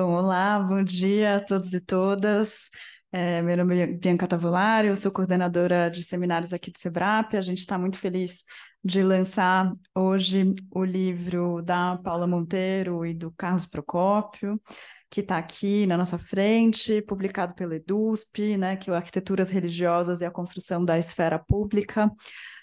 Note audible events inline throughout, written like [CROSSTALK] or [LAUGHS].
Bom, olá, bom dia a todos e todas. É, meu nome é Bianca Tavolari, eu sou coordenadora de seminários aqui do SEBRAP. A gente está muito feliz de lançar hoje o livro da Paula Monteiro e do Carlos Procópio, que está aqui na nossa frente, publicado pela EDUSP, né, que é Arquiteturas Religiosas e a Construção da Esfera Pública.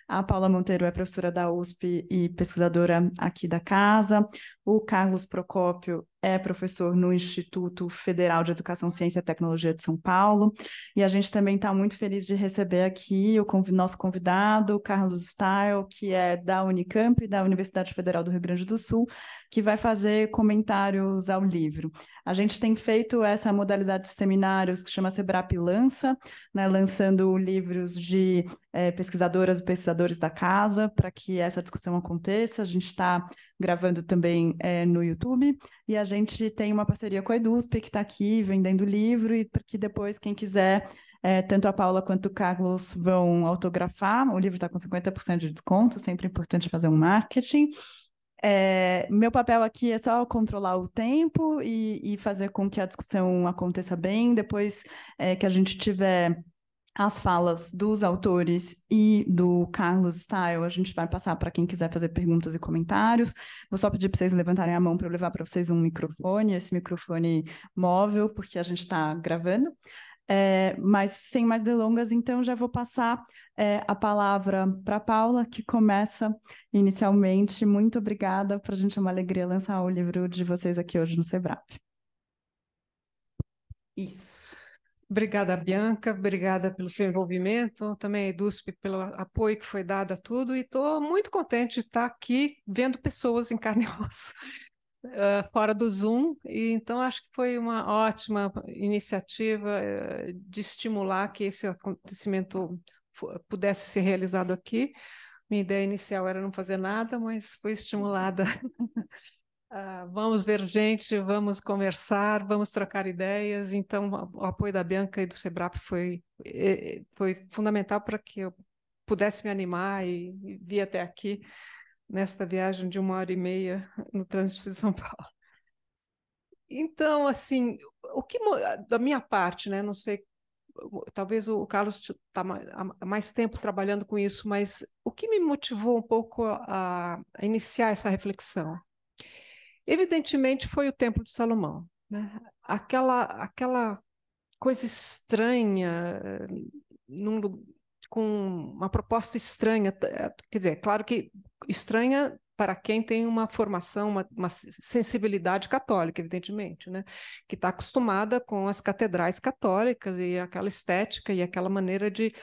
A Paula Monteiro é professora da USP e pesquisadora aqui da casa. O Carlos Procópio é professor no Instituto Federal de Educação, Ciência e Tecnologia de São Paulo. E a gente também está muito feliz de receber aqui o conv nosso convidado, Carlos Style, que é da Unicamp, da Universidade Federal do Rio Grande do Sul, que vai fazer comentários ao livro. A gente tem feito essa modalidade de seminários que chama Sebrap Lança, né, lançando livros de é, pesquisadoras e pesquisadores da casa, para que essa discussão aconteça. A gente está gravando também é, no YouTube. E a gente tem uma parceria com a EduSP, que está aqui vendendo livro, e que depois, quem quiser, é, tanto a Paula quanto o Carlos vão autografar. O livro está com 50% de desconto, sempre é importante fazer um marketing. É, meu papel aqui é só controlar o tempo e, e, fazer com que a discussão aconteça bem. Depois é, que a gente tiver as falas dos autores e do Carlos Style. A gente vai passar para quem quiser fazer perguntas e comentários. Vou só pedir para vocês levantarem a mão para eu levar para vocês um microfone, esse microfone móvel, porque a gente está gravando. É, mas sem mais delongas, então já vou passar é, a palavra para Paula, que começa inicialmente. Muito obrigada, para a gente é uma alegria lançar o livro de vocês aqui hoje no Sebrae. Isso. Obrigada, Bianca, obrigada pelo seu envolvimento, também a EDUSP pelo apoio que foi dado a tudo, e estou muito contente de estar aqui vendo pessoas em carne e [LAUGHS] osso, uh, fora do Zoom, e então acho que foi uma ótima iniciativa uh, de estimular que esse acontecimento pudesse ser realizado aqui. Minha ideia inicial era não fazer nada, mas foi estimulada [LAUGHS] Ah, vamos ver gente, vamos conversar, vamos trocar ideias. Então, o apoio da Bianca e do Sebrap foi, é, foi fundamental para que eu pudesse me animar e, e vir até aqui nesta viagem de uma hora e meia no trânsito de São [LAUGHS] Paulo. Então, assim, o que da minha parte, né? Não sei, talvez o Carlos está mais tempo trabalhando com isso, mas o que me motivou um pouco a, a iniciar essa reflexão Evidentemente, foi o Templo de Salomão. Né? Aquela, aquela coisa estranha, eh, num, com uma proposta estranha. Eh, quer dizer, é claro que estranha para quem tem uma formação, uma, uma sensibilidade católica, evidentemente, né? que está acostumada com as catedrais católicas e aquela estética e aquela maneira de,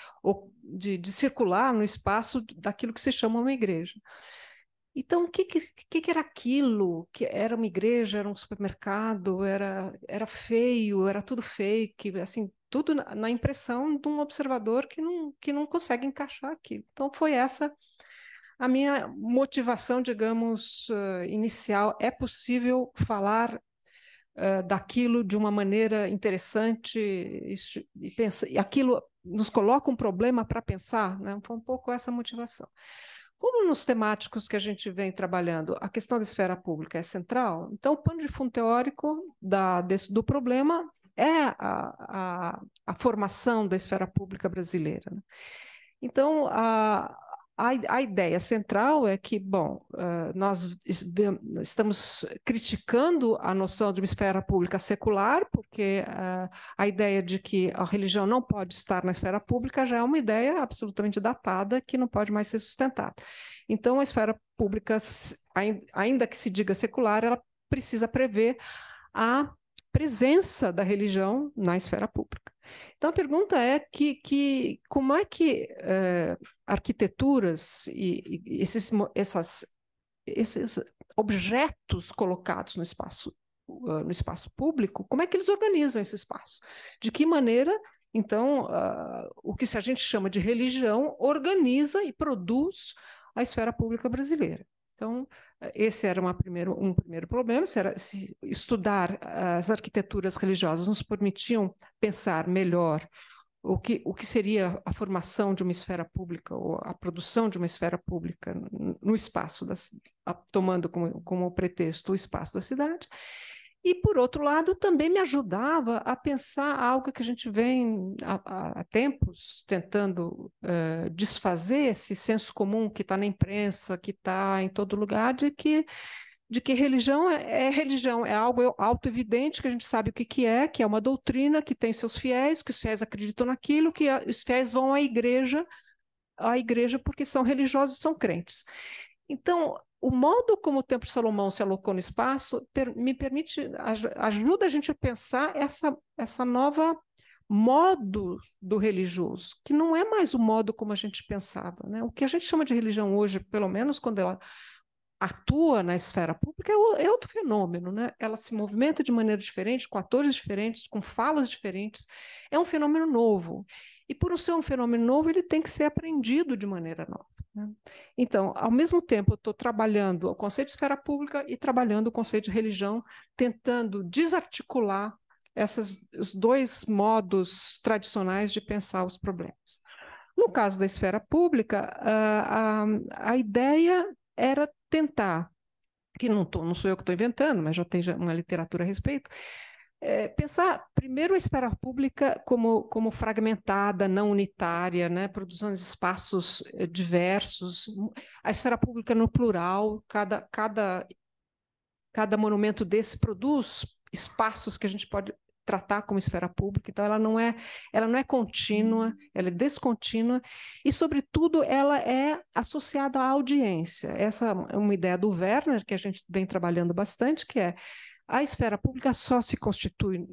de, de circular no espaço daquilo que se chama uma igreja. Então, o que, que, que, era aquilo? Que era uma igreja, era um supermercado, era, era feio, era tudo fake, assim, tudo na, na impressão de um observador que não, que não consegue encaixar aqui. Então, foi essa a minha motivação, digamos, eh, inicial. É possível falar uh, daquilo de uma maneira interessante e, e, pensa, e aquilo nos coloca um problema para pensar? Né? Foi um pouco essa motivação. Como nos temáticos que a gente vem trabalhando, a questão da esfera pública é central, então o pano de fundo teórico da, desse, do problema é a, a, a, formação da esfera pública brasileira. Né? Então, a, a, ideia central é que, bom, nós estamos criticando a noção de uma esfera pública secular, porque a ideia de que a religião não pode estar na esfera pública já é uma ideia absolutamente datada que não pode mais ser sustentada. Então, a esfera pública, ainda que se diga secular, ela precisa prever a presença da religião na esfera pública. Então a pergunta é que, que como é que eh, arquiteturas e, e esses, essas, esses objetos colocados no espaço ah, no espaço público, como é que eles organizam esse espaço? De que maneira, então, uh, o que a gente chama de religião organiza e produz a esfera pública brasileira? Então, esse era uma primeiro, um primeiro problema, era se estudar as arquiteturas religiosas nos permitiam pensar melhor o que, o que seria a formação de uma esfera pública ou a produção de uma esfera pública no espaço, das tomando como, como pretexto o espaço da cidade. E, por outro lado, também me ajudava a pensar algo que a gente vem há, há tempos tentando uh, desfazer, esse senso comum que está na imprensa, que está em todo lugar, de que, de que religião é, é religião, é algo auto-evidente, que a gente sabe o que, que é, que é uma doutrina, que tem seus fiéis, que os fiéis acreditam naquilo, que a, os fiéis vão à igreja, à igreja porque são religiosos e são crentes. Então, o modo como o Templo de Salomão se alocou no espaço per, me permite, ajuda a gente a pensar essa, essa nova modo do religioso, que não é mais o modo como a gente pensava. Né? O que a gente chama de religião hoje, pelo menos quando ela atua na esfera pública, é, é outro fenômeno. Né? Ela se movimenta de maneira diferente, com atores diferentes, com falas diferentes. É um fenômeno novo. E por ser um fenômeno novo, ele tem que ser aprendido de maneira nova. Né? Então, ao mesmo tempo, eu estou trabalhando o conceito de esfera pública e trabalhando o conceito de religião, tentando desarticular essas, os dois modos tradicionais de pensar os problemas. No caso da esfera pública, a, a, a ideia era tentar, que não, tô, não sou eu que estou inventando, mas já tem uma literatura a respeito, é, pensar primeiro a esfera pública como, como fragmentada, não unitária, né, produzindo espaços eh, diversos, a esfera pública no plural, cada, cada, cada monumento desse produz espaços que a gente pode tratar como esfera pública, então ela não é ela não é contínua, uhum. ela é descontínua e sobretudo ela é associada à audiência. Essa é uma ideia do Werner que a gente vem trabalhando bastante, que é a esfera pública só se constitui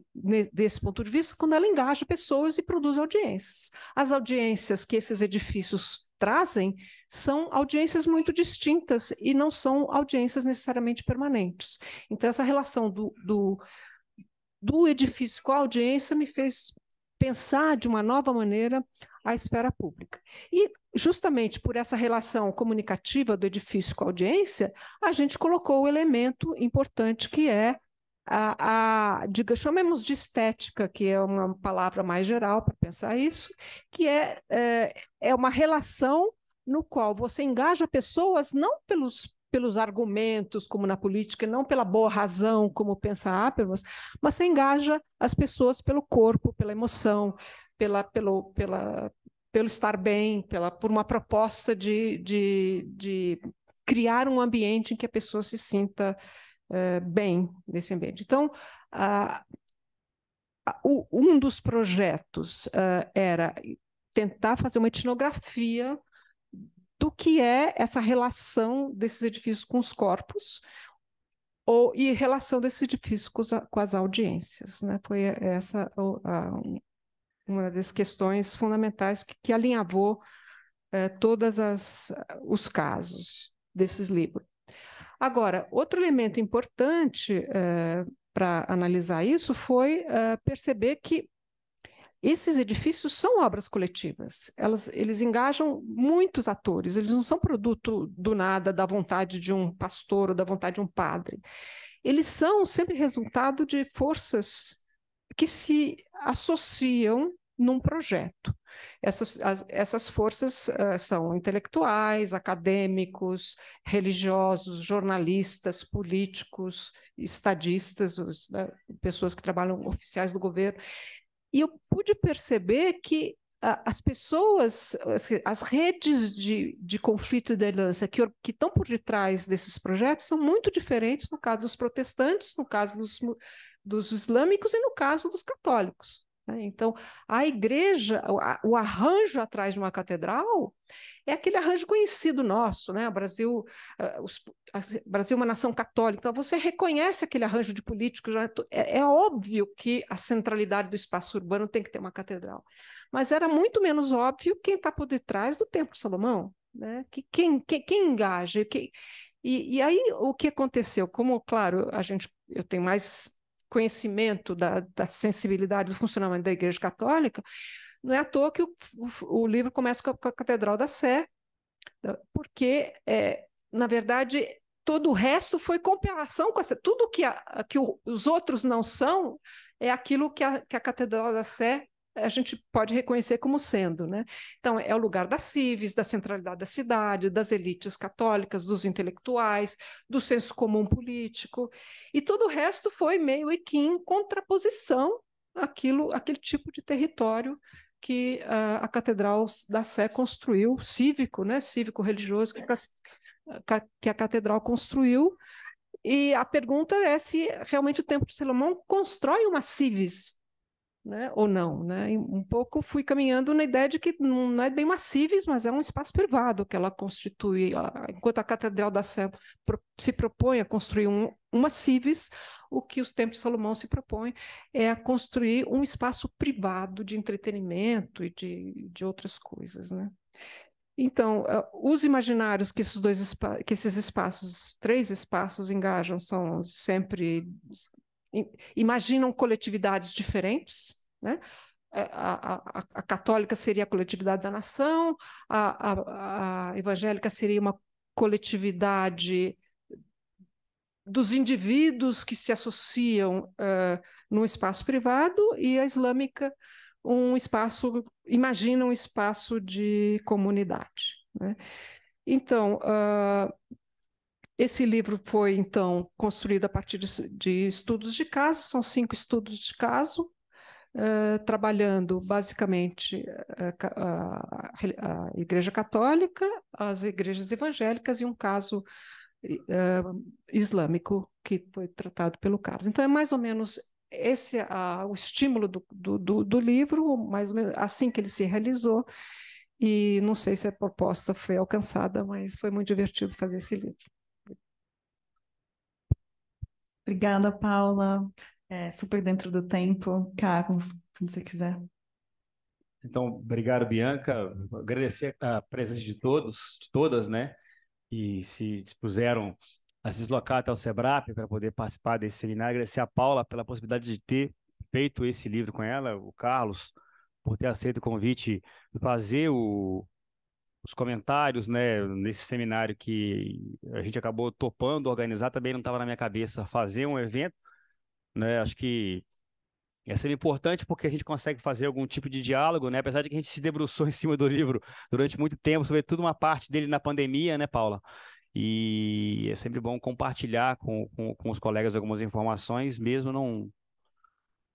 desse ponto de vista quando ela engaja pessoas e produz audiências. As audiências que esses edifícios trazem são audiências muito distintas e não são audiências necessariamente permanentes. Então, essa relação do, do, do edifício com a audiência me fez pensar de uma nova maneira à esfera pública. E, justamente por essa relação comunicativa do edifício com a audiência, a gente colocou o elemento importante que é a, a diga, chamemos de estética, que é uma palavra mais geral para pensar isso, que é, é, é uma relação no qual você engaja pessoas não pelos pelos argumentos, como na política, não pela boa razão, como pensa Habermas, mas você engaja as pessoas pelo corpo, pela emoção, pela, pelo, pela, pelo estar bem, pela, por uma proposta de, de, de criar um ambiente em que a pessoa se sinta uh, bem nesse ambiente. Então, uh, um dos projetos uh, era tentar fazer uma etnografia do que é essa relação desses edifícios com os corpos ou, e relação desses edifícios com, com as audiências. Né? Foi essa a, uma das questões fundamentais que, que alinhavou eh, todos os casos desses livros. Agora, outro elemento importante eh, para analisar isso foi eh, perceber que esses edifícios são obras coletivas. Elas, eles engajam muitos atores. Eles não são produto do nada, da vontade de um pastor ou da vontade de um padre. Eles são sempre resultado de forças que se associam num projeto. Essas, as, essas forças uh, são intelectuais, acadêmicos, religiosos, jornalistas, políticos, estadistas, os, né, pessoas que trabalham, oficiais do governo. E eu pude perceber que uh, as pessoas, as, as redes de, de conflito e de herança que, que estão por detrás desses projetos são muito diferentes no caso dos protestantes, no caso dos, dos islâmicos e no caso dos católicos. Né? Então, a igreja, o arranjo atrás de uma catedral é aquele arranjo conhecido nosso, né? O Brasil, ah, os, Brasil é uma nação católica, então você reconhece aquele arranjo de políticos. Né? É, é óbvio que a centralidade do espaço urbano tem que ter uma catedral, mas era muito menos óbvio quem está por detrás do Templo Salomão, né? Que quem, que quem engaja, e, e aí o que aconteceu? Como, claro, a gente, eu tenho mais conhecimento da, da sensibilidade do funcionamento da Igreja Católica, não é à toa que o, o, o livro começa com a, com a, Catedral da Sé, né? porque, é, na verdade, todo o resto foi compilação com essa. Tudo que, a, que o, os outros não são é aquilo que a, que a Catedral da Sé a gente pode reconhecer como sendo. Né? Então, é o lugar das civis, da centralidade da cidade, das elites católicas, dos intelectuais, do senso comum político, e todo o resto foi meio e que em contraposição àquilo, àquele tipo de território que uh, a Catedral da Sé construiu, cívico, né? cívico-religioso, que, que a Catedral construiu, e a pergunta é se realmente o Templo de Salomão constrói uma civis né? ou não. Né? E um pouco fui caminhando na ideia de que não é bem uma mas é um espaço privado que ela constitui. Enquanto a Catedral da Sé se propõe a construir um, uma civis, o que os templos de Salomão se propõe é a construir um espaço privado de entretenimento e de, de outras coisas. Né? Então, é, os imaginários que esses dois que esses espaços, três espaços engajam são sempre imaginam coletividades diferentes, né? É, a, a, a, católica seria a coletividade da nação, a, a, evangélica seria uma coletividade dos indivíduos que se associam uh, num espaço privado e a islâmica um espaço, imagina um espaço de comunidade. Né? Então, uh, esse livro foi, então, construído a partir de, de estudos de caso, são cinco estudos de caso, trabalhando basicamente a, Igreja Católica, as igrejas evangélicas e um caso islâmico que foi tratado pelo Carlos. Então, é mais ou menos esse a, o estímulo do, do, do, livro, mais ou menos assim que ele se realizou. E não sei se a proposta foi alcançada, mas foi muito divertido fazer esse livro. Obrigada, Paula é, super dentro do tempo. Carlos, como você quiser. Então, obrigado, Bianca. Agradecer a presença de todos, de todas, né? E se dispuseram a se deslocar até o SEBRAP para poder participar desse seminário. Agradecer a Paula pela possibilidade de ter feito esse livro com ela, o Carlos, por ter aceito o convite, de fazer o, os comentários né, nesse seminário que a gente acabou topando organizar. Também não estava na minha cabeça fazer um evento, né? Acho que é sempre importante porque a gente consegue fazer algum tipo de diálogo, né? Apesar de que a gente se debruçou [LAUGHS] em cima do livro durante muito tempo, sobretudo uma parte dele na pandemia, né, Paula? E é sempre bom compartilhar com, com, com os colegas algumas informações, mesmo não,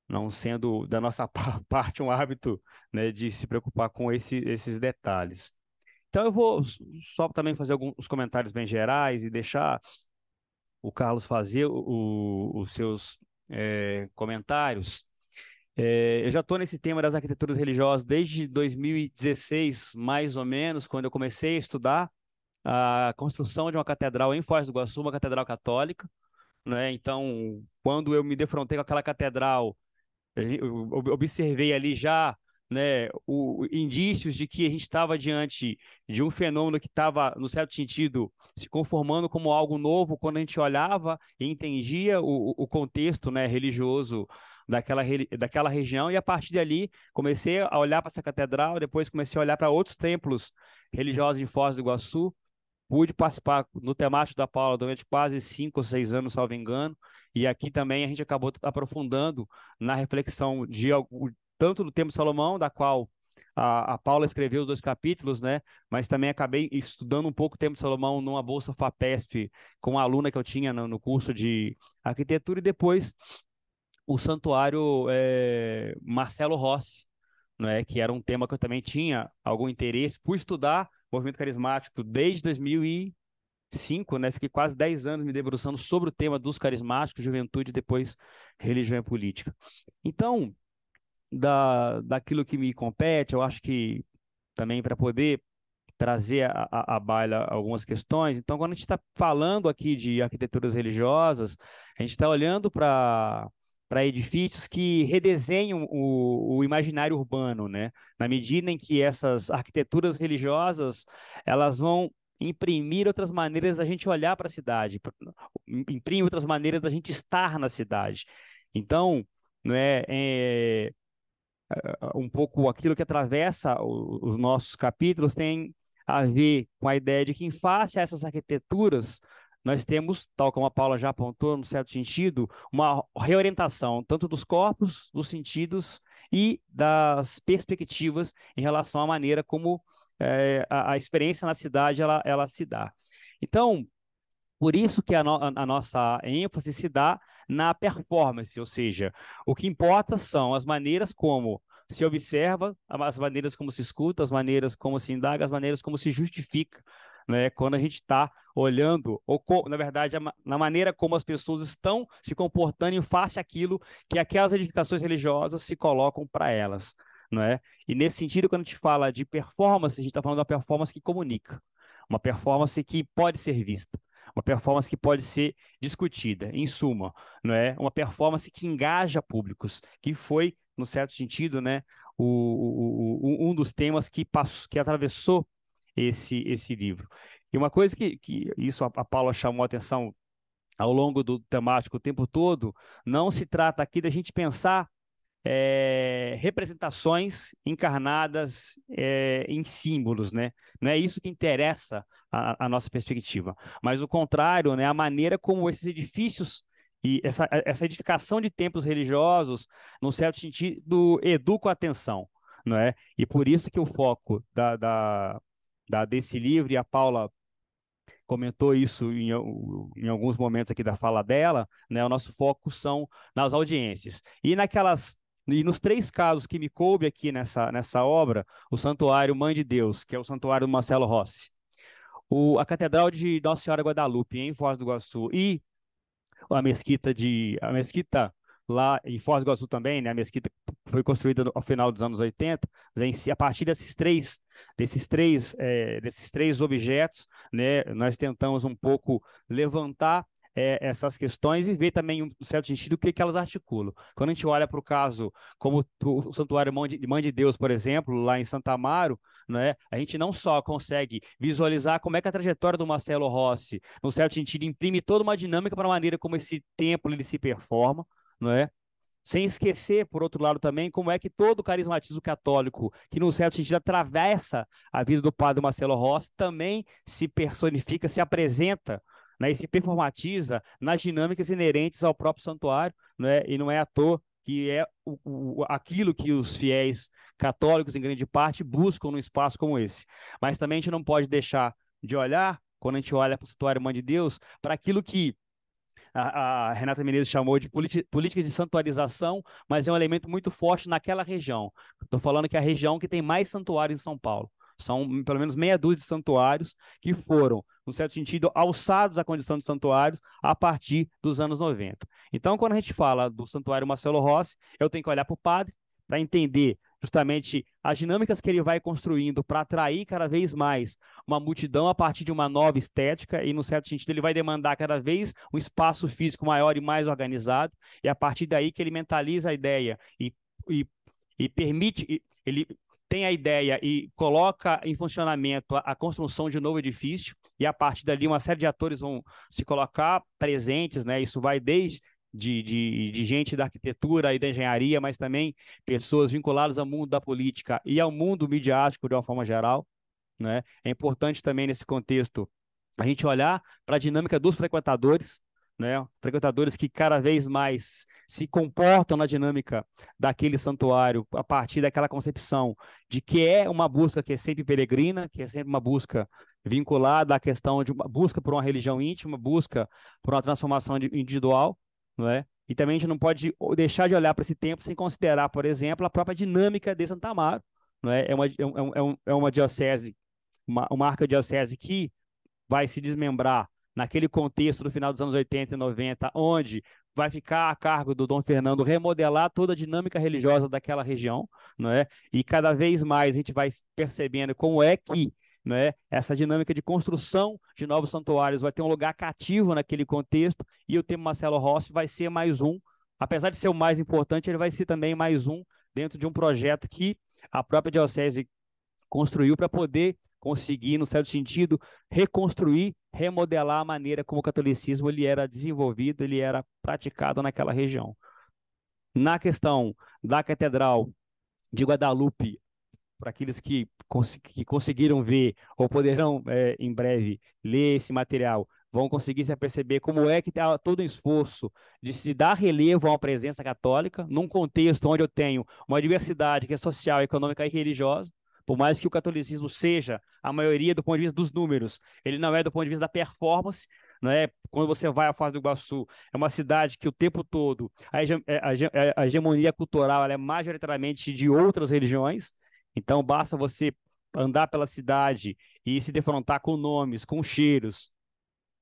não sendo da nossa [LAUGHS] parte um hábito né, de se preocupar com esse, esses detalhes. Então eu vou só também fazer alguns comentários bem gerais e deixar o Carlos fazer o, o, os seus é, comentários. É, eu já estou nesse tema das arquiteturas religiosas desde 2016, mais ou menos, quando eu comecei a estudar a construção de uma catedral em Foz do Iguaçu, uma catedral católica. Né? Então, quando eu me defrontei com aquela catedral, eu observei ali já né, o, indícios de que a gente estava diante de um fenômeno que estava, no certo sentido, se conformando como algo novo quando a gente olhava e entendia o, o contexto né, religioso daquela, daquela região, e a partir dali comecei a olhar para essa catedral, depois comecei a olhar para outros templos religiosos em Foz do Iguaçu, pude participar no temático da Paula durante quase cinco ou seis anos, salvo engano, e aqui também a gente acabou aprofundando na reflexão de, tanto do Tempo de Salomão, da qual a, a, Paula escreveu os dois capítulos, né? Mas também acabei estudando um pouco o tempo de Salomão numa bolsa FAPESP com uma aluna que eu tinha no, no curso de arquitetura e depois o santuário é, Marcelo Rossi, né? Que era um tema que eu também tinha algum interesse por estudar movimento carismático desde 2005, né? Fiquei quase 10 anos me debruçando sobre o tema dos carismáticos, juventude, depois religião e política. Então, da, daquilo que me compete. Eu acho que também para poder trazer a, a, a, baila algumas questões. Então, quando a gente está falando aqui de arquiteturas religiosas, a gente está olhando para para edifícios que redesenham o, o, imaginário urbano, né? Na medida em que essas arquiteturas religiosas elas vão imprimir outras maneiras da gente olhar para a cidade, imprimir outras maneiras da gente estar na cidade. Então, não é, é eh, um pouco aquilo que atravessa os nossos capítulos tem a ver com a ideia de que, em face a essas arquiteturas, nós temos, tal como a Paula já apontou, no certo sentido, uma reorientação tanto dos corpos, dos sentidos e das perspectivas em relação à maneira como é, a, a, experiência na cidade ela, ela se dá. Então, por isso que a, no, a, nossa ênfase se dá na performance, ou seja, o que importa são as maneiras como se observa, as maneiras como se escuta, as maneiras como se indaga, as maneiras como se justifica, né? Quando a gente está olhando, ou na verdade, na maneira como as pessoas estão se comportando em face àquilo que aquelas edificações religiosas se colocam para elas. É? E nesse sentido, quando a gente fala de performance, a gente está falando de uma performance que comunica, uma performance que pode ser vista, uma performance que pode ser discutida, em suma, não é? Uma performance que engaja públicos, que foi, no certo sentido, né, o, o, o, um dos temas que, passou, que atravessou esse, esse livro. E uma coisa que, que isso a, a Paula chamou a atenção ao longo do temático o tempo todo, não se trata aqui da gente pensar é, representações encarnadas é, em símbolos, né? Não é isso que interessa a, a, nossa perspectiva, mas o contrário, né? A maneira como esses edifícios e essa, essa edificação de templos religiosos, num certo sentido, educa a atenção, não é? E por isso que o foco da, da, da desse livro e a Paula comentou isso em, em, alguns momentos aqui da fala dela, né? O nosso foco são nas audiências e naquelas e nos três casos que me coube aqui nessa, nessa obra, o Santuário Mãe de Deus, que é o Santuário do Marcelo Rossi, o, a Catedral de Nossa Senhora Guadalupe, em Foz do Iguaçu, e a mesquita de a mesquita lá em Foz do Iguaçu também, né? A mesquita foi construída ao final dos anos 80. A partir desses três, desses três, é, desses três objetos, né? Nós tentamos um pouco levantar é, essas questões e ver também, um certo sentido, o que, que elas articulam. Quando a gente olha para o caso como o Santuário Mãe de, Mãe de Deus, por exemplo, lá em Santa Amaro, né, a gente não só consegue visualizar como é que a trajetória do Marcelo Rossi, num certo sentido, imprime toda uma dinâmica para a maneira como esse templo ele se performa, não é? sem esquecer, por outro lado, também, como é que todo o carismatismo católico, que num certo sentido atravessa a vida do padre Marcelo Rossi, também se personifica, se apresenta né, e se performatiza nas dinâmicas inerentes ao próprio santuário, né, e não é à toa que é o, o, aquilo que os fiéis católicos, em grande parte, buscam num espaço como esse. Mas também a gente não pode deixar de olhar, quando a gente olha para o santuário Mãe de Deus, para aquilo que a, a, Renata Menezes chamou de políticas de santuarização, mas é um elemento muito forte naquela região. Estou falando que é a região que tem mais santuários em São Paulo. São pelo menos meia dúzia de santuários que foram, no certo sentido, alçados à condição de santuários a partir dos anos 90. Então, quando a gente fala do santuário Marcelo Rossi, eu tenho que olhar para o padre para entender justamente as dinâmicas que ele vai construindo para atrair cada vez mais uma multidão a partir de uma nova estética e, no certo sentido, ele vai demandar cada vez um espaço físico maior e mais organizado. E é a partir daí que ele mentaliza a ideia e, e, e permite, ele tem a ideia e coloca em funcionamento a, a, construção de um novo edifício, e a partir dali uma série de atores vão se colocar presentes, né? Isso vai desde de, de, de gente da arquitetura e da engenharia, mas também pessoas vinculadas ao mundo da política e ao mundo midiático de uma forma geral. Né? É importante também nesse contexto a gente olhar para a dinâmica dos frequentadores, né? frequentadores que cada vez mais se comportam na dinâmica daquele santuário a partir daquela concepção de que é uma busca que é sempre peregrina, que é sempre uma busca vinculada à questão de uma busca por uma religião íntima, busca por uma transformação individual, não é? E também a gente não pode deixar de olhar para esse tempo sem considerar, por exemplo, a própria dinâmica de Santa Amaro. Não é? É, uma, é, um, é, é uma diocese, uma, uma arca diocese que vai se desmembrar naquele contexto do final dos anos 80 e 90, onde vai ficar a cargo do Dom Fernando remodelar toda a dinâmica religiosa daquela região, não é? E cada vez mais a gente vai percebendo como é que né? Essa dinâmica de construção de novos santuários vai ter um lugar cativo naquele contexto e o tema Marcelo Rossi vai ser mais um, apesar de ser o mais importante, ele vai ser também mais um dentro de um projeto que a própria diocese construiu para poder conseguir, no certo sentido, reconstruir, remodelar a maneira como o catolicismo ele era desenvolvido, ele era praticado naquela região. Na questão da Catedral de Guadalupe, para aqueles que, cons que, conseguiram ver ou poderão é, em breve ler esse material, vão conseguir se aperceber como é que está todo o esforço de se dar relevo a uma presença católica num contexto onde eu tenho uma diversidade que é social, econômica e religiosa, por mais que o catolicismo seja a maioria do ponto de vista dos números, ele não é do ponto de vista da performance, né? Quando você vai à Foz do Iguaçu, é uma cidade que o tempo todo a, hege é, a, é, a hegemonia cultural é majoritariamente de outras religiões. Então basta você andar pela cidade e se defrontar com nomes, com cheiros,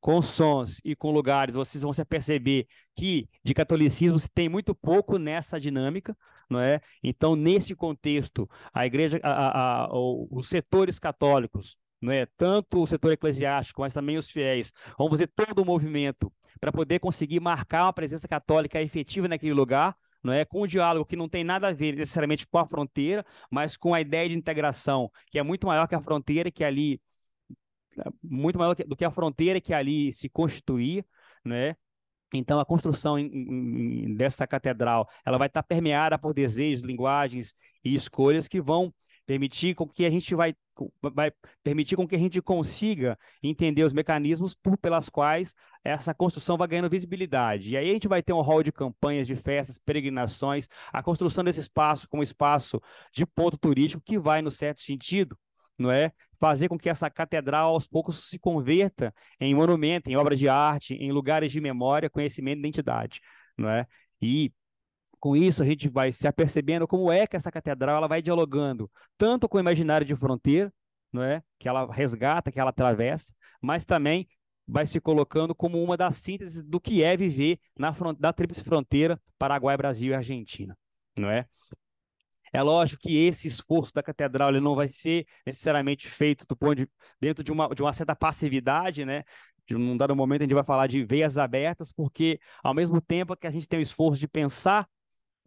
com sons e com lugares, vocês vão se aperceber que de catolicismo se tem muito pouco nessa dinâmica, não é? Então, nesse contexto, a igreja, a, a, a, os setores católicos, não é? Tanto o setor eclesiástico, mas também os fiéis, vão fazer todo o movimento para poder conseguir marcar uma presença católica efetiva naquele lugar, não é? Com um diálogo que não tem nada a ver necessariamente com a fronteira, mas com a ideia de integração que é muito maior que a fronteira, que é ali né, muito maior do que a fronteira que ali se constituía, né? Então, a construção em, em, dessa catedral ela vai estar permeada por desejos, linguagens e escolhas que vão permitir com que a gente vai, vai permitir com que a gente consiga entender os mecanismos por, pelas quais essa construção vai ganhando visibilidade. E aí a gente vai ter um rol de campanhas, de festas, peregrinações, a construção desse espaço como espaço de ponto turístico que vai, no certo sentido, não é? Fazer com que essa catedral aos poucos se converta em monumento, em obra de arte, em lugares de memória, conhecimento e identidade, não é? E com isso a gente vai se apercebendo como é que essa catedral ela vai dialogando tanto com o imaginário de fronteira, não é, que ela resgata, que ela atravessa, mas também vai se colocando como uma das sínteses do que é viver na front, da tríplice fronteira Paraguai, Brasil e Argentina, não é? É lógico que esse esforço da catedral ele não vai ser necessariamente feito do ponto de, dentro de uma, de uma certa passividade, né? De um dado momento a gente vai falar de veias abertas, porque ao mesmo tempo que a gente tem o esforço de pensar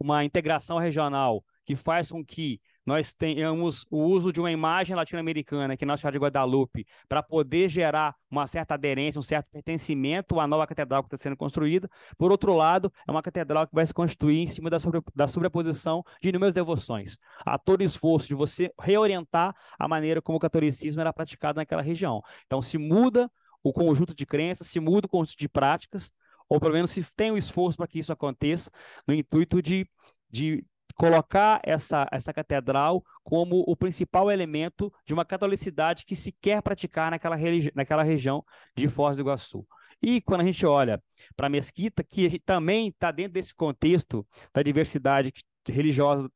uma integração regional que faz com que nós tenhamos o uso de uma imagem latino-americana, que é Nossa Senhora de Guadalupe, para poder gerar uma certa aderência, um certo pertencimento à nova catedral que está sendo construída. Por outro lado, é uma catedral que vai se constituir em cima da, sobre, da sobreposição de inúmeras devoções. Há todo esforço de você reorientar a maneira como o catolicismo era praticado naquela região. Então, se muda o conjunto de crenças, se muda o conjunto de práticas, ou pelo menos se tem o um esforço para que isso aconteça, no intuito de, de colocar essa, essa catedral como o principal elemento de uma catolicidade que se quer praticar naquela, naquela região de Foz do Iguaçu. E quando a gente olha para a mesquita, que também está dentro desse contexto da diversidade religiosa,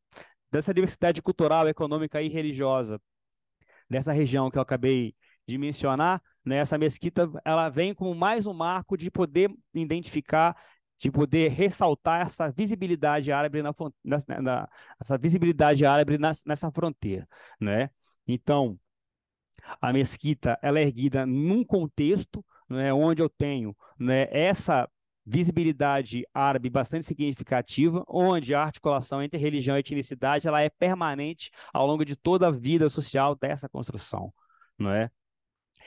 dessa diversidade cultural, econômica e religiosa dessa região que eu acabei de mencionar, né, essa mesquita ela vem como mais um marco de poder identificar de poder ressaltar essa visibilidade árabe na, na, na essa visibilidade árabe nessa fronteira, né? Então, a mesquita ela é erguida num contexto, né, onde eu tenho, né, essa visibilidade árabe bastante significativa, onde a articulação entre religião e etnicidade ela é permanente ao longo de toda a vida social dessa construção, não é?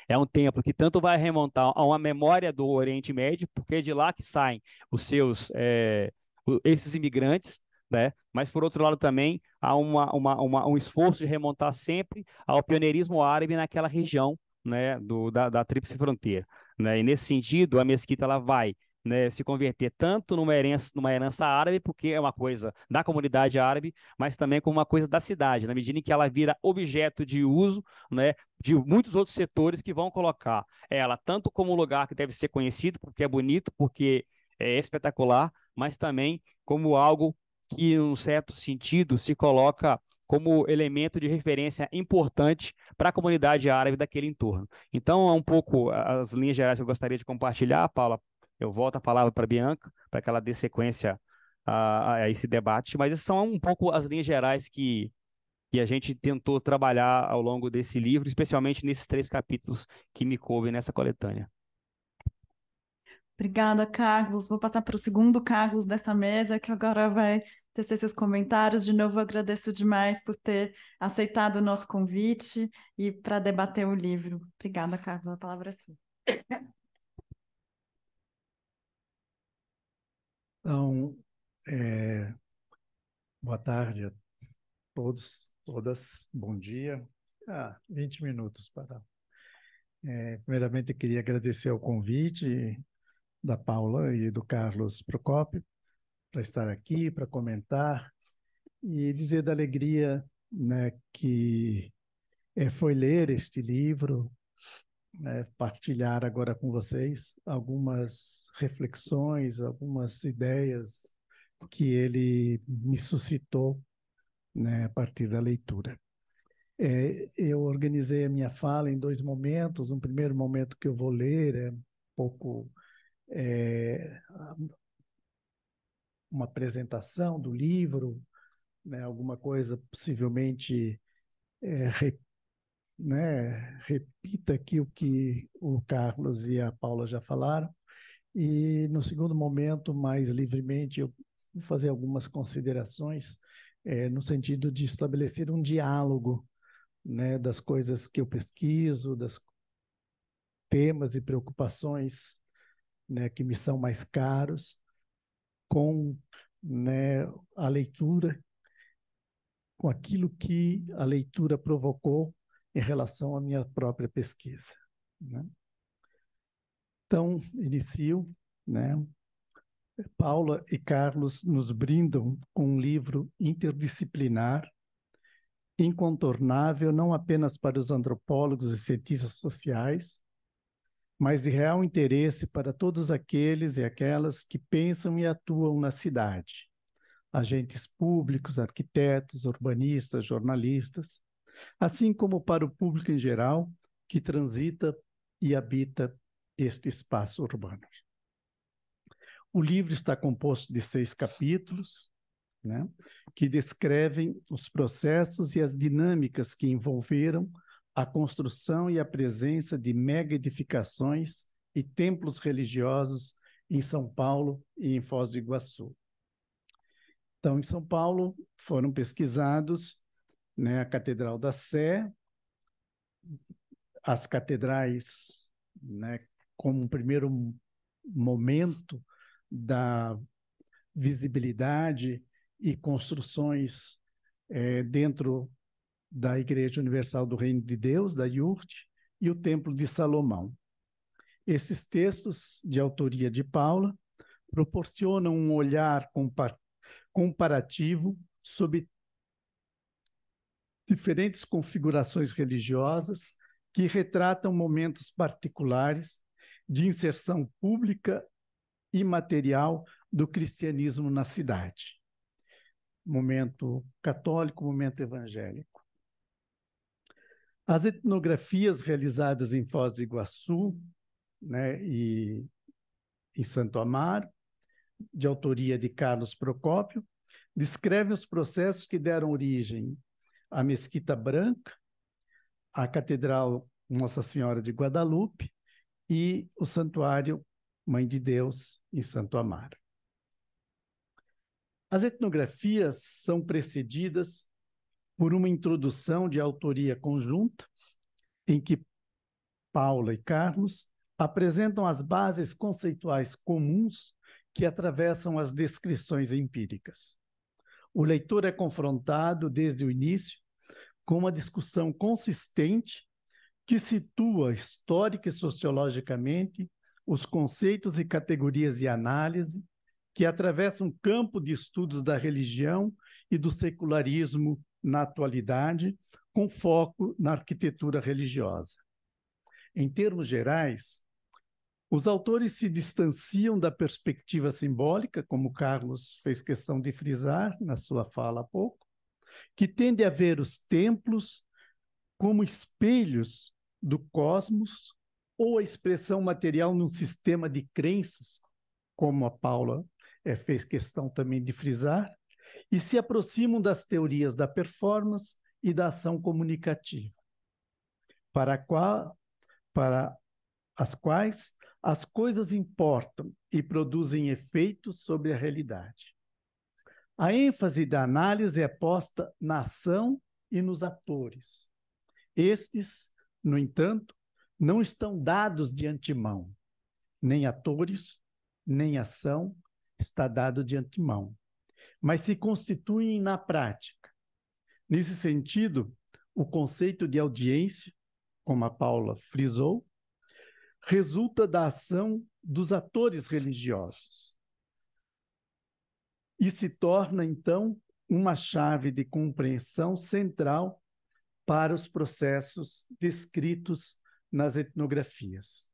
É um templo que tanto vai remontar a uma memória do Oriente Médio, porque é de lá que saem os seus é, esses imigrantes, né? Mas por outro lado também há uma, uma, uma, um esforço de remontar sempre ao pioneirismo árabe naquela região, né? Do, da, da tríplice fronteira, né? E nesse sentido a mesquita ela vai né, se converter tanto numa herança, numa herança árabe, porque é uma coisa da comunidade árabe, mas também como uma coisa da cidade, na medida em que ela vira objeto de uso né, de muitos outros setores que vão colocar ela tanto como um lugar que deve ser conhecido, porque é bonito, porque é espetacular, mas também como algo que, em um certo sentido, se coloca como elemento de referência importante para a comunidade árabe daquele entorno. Então, é um pouco as linhas gerais que eu gostaria de compartilhar, Paula, eu volto a palavra para Bianca, para que ela dê sequência a, a, esse debate, mas essas são um pouco as linhas gerais que, que a gente tentou trabalhar ao longo desse livro, especialmente nesses três capítulos que me coube nessa coletânea. Obrigada, Carlos. Vou passar para o segundo Carlos dessa mesa, que agora vai tecer seus comentários. De novo, agradeço demais por ter aceitado o nosso convite e para debater o livro. Obrigada, Carlos. A palavra é sua. Então, é, boa tarde a todos, todas, bom dia. Ah, 20 minutos para. É, primeiramente, queria agradecer o convite da Paula e do Carlos Procopio para estar aqui, para comentar e dizer da alegria né, que é, foi ler este livro né, partilhar agora com vocês algumas reflexões, algumas ideias que ele me suscitou né, a partir da leitura. É, eu organizei a minha fala em dois momentos. Um primeiro momento que eu vou ler é um pouco é, uma apresentação do livro, né, alguma coisa possivelmente é, né, repita aqui o que o Carlos e a Paula já falaram, e no segundo momento, mais livremente, eu vou fazer algumas considerações é, no sentido de estabelecer um diálogo né, das coisas que eu pesquiso, das temas e preocupações né, que me são mais caros, com né, a leitura, com aquilo que a leitura provocou em relação à minha própria pesquisa. Né? Então, inicio. Né? Paula e Carlos nos brindam com um livro interdisciplinar, incontornável não apenas para os antropólogos e cientistas sociais, mas de real interesse para todos aqueles e aquelas que pensam e atuam na cidade. Agentes públicos, arquitetos, urbanistas, jornalistas, assim como para o público em geral que transita e habita este espaço urbano. O livro está composto de seis capítulos, né, que descrevem os processos e as dinâmicas que envolveram a construção e a presença de mega edificações e templos religiosos em São Paulo e em Foz do Iguaçu. Então, em São Paulo, foram pesquisados né, a Catedral da Sé, as catedrais, né, como primeiro momento da visibilidade e construções é, dentro da Igreja Universal do Reino de Deus, da yurt e o Templo de Salomão. Esses textos, de autoria de Paula, proporcionam um olhar comparativo sobre diferentes configurações religiosas que retratam momentos particulares de inserção pública e material do cristianismo na cidade. Momento católico, momento evangélico. As etnografias realizadas em Foz do Iguaçu né, e em Santo Amaro, de autoria de Carlos Procópio, descrevem os processos que deram origem a Mesquita Branca, a Catedral Nossa Senhora de Guadalupe e o Santuário Mãe de Deus em Santo Amaro. As etnografias são precedidas por uma introdução de autoria conjunta, em que Paula e Carlos apresentam as bases conceituais comuns que atravessam as descrições empíricas. O leitor é confrontado, desde o início, com uma discussão consistente que situa histórica e sociologicamente os conceitos e categorias de análise que atravessam um campo de estudos da religião e do secularismo na atualidade, com foco na arquitetura religiosa. Em termos gerais, os autores se distanciam da perspectiva simbólica, como Carlos fez questão de frisar na sua fala há pouco, que tende a ver os templos como espelhos do cosmos ou a expressão material num sistema de crenças, como a Paula é, fez questão também de frisar, e se aproximam das teorias da performance e da ação comunicativa, para, qual, para as quais as coisas importam e produzem efeitos sobre a realidade. A ênfase da análise é posta na ação e nos atores. Estes, no entanto, não estão dados de antemão. Nem atores, nem ação está dado de antemão, mas se constituem na prática. Nesse sentido, o conceito de audiência, como a Paula frisou, resulta da ação dos atores religiosos, e se torna, então, uma chave de compreensão central para os processos descritos nas etnografias.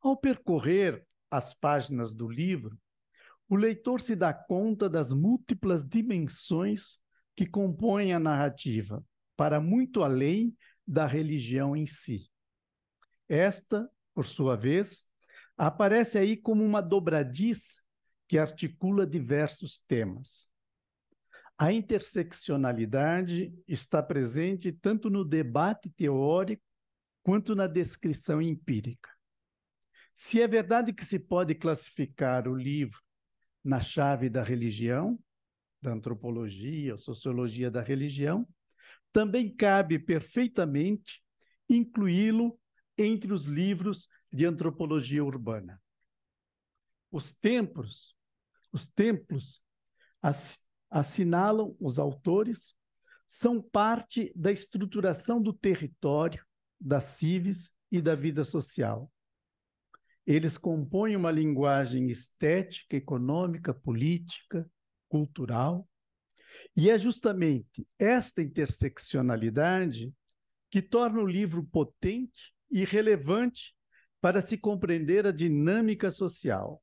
Ao percorrer as páginas do livro, o leitor se dá conta das múltiplas dimensões que compõem a narrativa, para muito além da religião em si. Esta, por sua vez, aparece aí como uma dobradiça que articula diversos temas. A interseccionalidade está presente tanto no debate teórico quanto na descrição empírica. Se é verdade que se pode classificar o livro na chave da religião, da antropologia sociologia da religião, também cabe perfeitamente incluí-lo entre os livros de antropologia urbana. Os tempos os templos assinalam os autores, são parte da estruturação do território, das civis e da vida social. Eles compõem uma linguagem estética, econômica, política, cultural, e é justamente esta interseccionalidade que torna o livro potente e relevante para se compreender a dinâmica social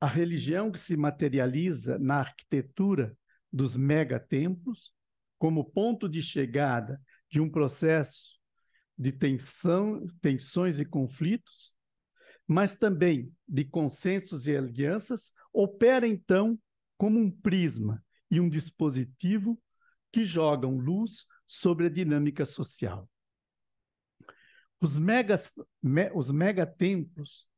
a religião que se materializa na arquitetura dos megatemplos como ponto de chegada de um processo de tensão, tensões e conflitos, mas também de consensos e alianças, opera então como um prisma e um dispositivo que jogam luz sobre a dinâmica social. Os, megas, me, os megatemplos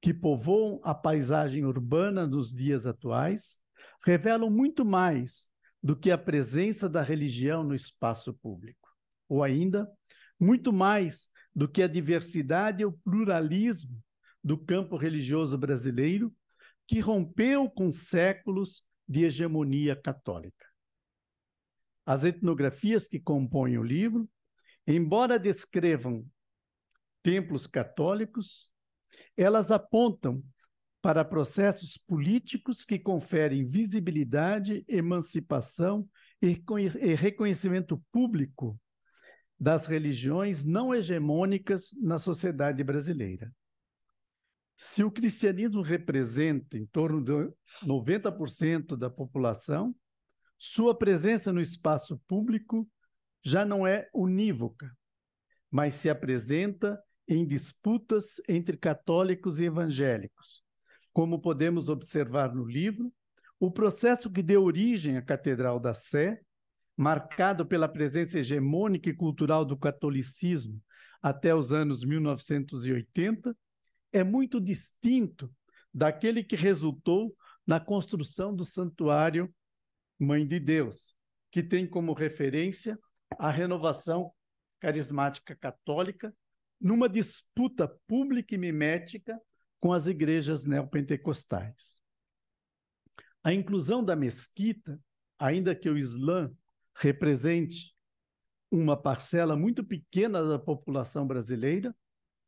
que povoam a paisagem urbana nos dias atuais revelam muito mais do que a presença da religião no espaço público, ou ainda, muito mais do que a diversidade e o pluralismo do campo religioso brasileiro, que rompeu com séculos de hegemonia católica. As etnografias que compõem o livro, embora descrevam templos católicos, elas apontam para processos políticos que conferem visibilidade, emancipação e reconhecimento público das religiões não hegemônicas na sociedade brasileira. Se o cristianismo representa em torno de 90% da população, sua presença no espaço público já não é unívoca, mas se apresenta em disputas entre católicos e evangélicos. Como podemos observar no livro, o processo que deu origem à Catedral da Sé, marcado pela presença hegemônica e cultural do catolicismo até os anos 1980, é muito distinto daquele que resultou na construção do Santuário Mãe de Deus, que tem como referência a renovação carismática católica numa disputa pública e mimética com as igrejas neopentecostais. A inclusão da mesquita, ainda que o Islã represente uma parcela muito pequena da população brasileira,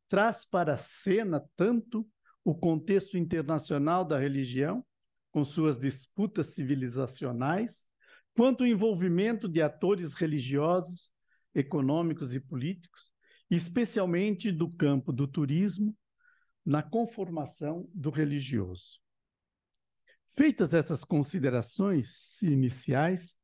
traz para a cena tanto o contexto internacional da religião, com suas disputas civilizacionais, quanto o envolvimento de atores religiosos, econômicos e políticos especialmente do campo do turismo, na conformação do religioso. Feitas essas considerações iniciais,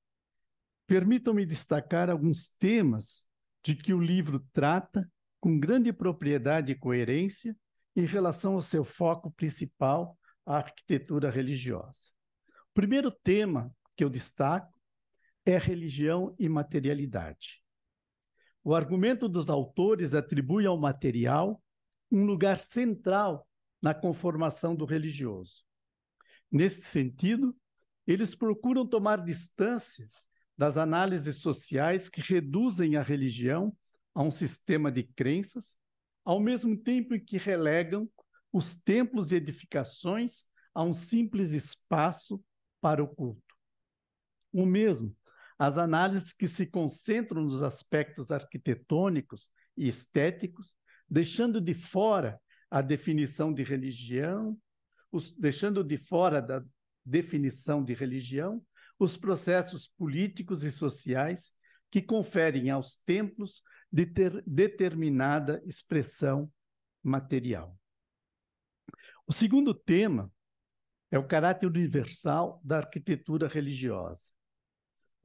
permitam-me destacar alguns temas de que o livro trata com grande propriedade e coerência em relação ao seu foco principal, a arquitetura religiosa. O primeiro tema que eu destaco é religião e materialidade. O argumento dos autores atribui ao material um lugar central na conformação do religioso. Neste sentido, eles procuram tomar distância das análises sociais que reduzem a religião a um sistema de crenças, ao mesmo tempo em que relegam os templos e edificações a um simples espaço para o culto. O mesmo as análises que se concentram nos aspectos arquitetônicos e estéticos, deixando de fora a definição de religião, os, deixando de fora da definição de religião os processos políticos e sociais que conferem aos templos de ter determinada expressão material. O segundo tema é o caráter universal da arquitetura religiosa.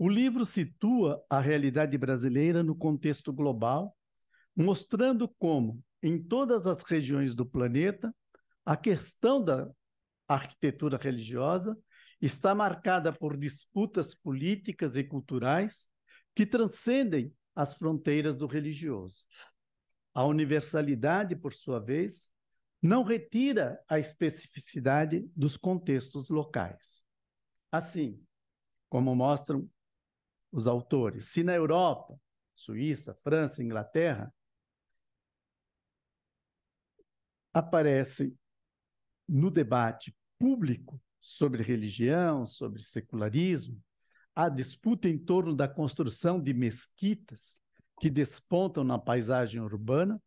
O livro situa a realidade brasileira no contexto global, mostrando como, em todas as regiões do planeta, a questão da arquitetura religiosa está marcada por disputas políticas e culturais que transcendem as fronteiras do religioso. A universalidade, por sua vez, não retira a especificidade dos contextos locais. Assim, como mostram os autores. Se na Europa, Suíça, França, Inglaterra, aparece no debate público sobre religião, sobre secularismo, a disputa em torno da construção de mesquitas que despontam na paisagem urbana,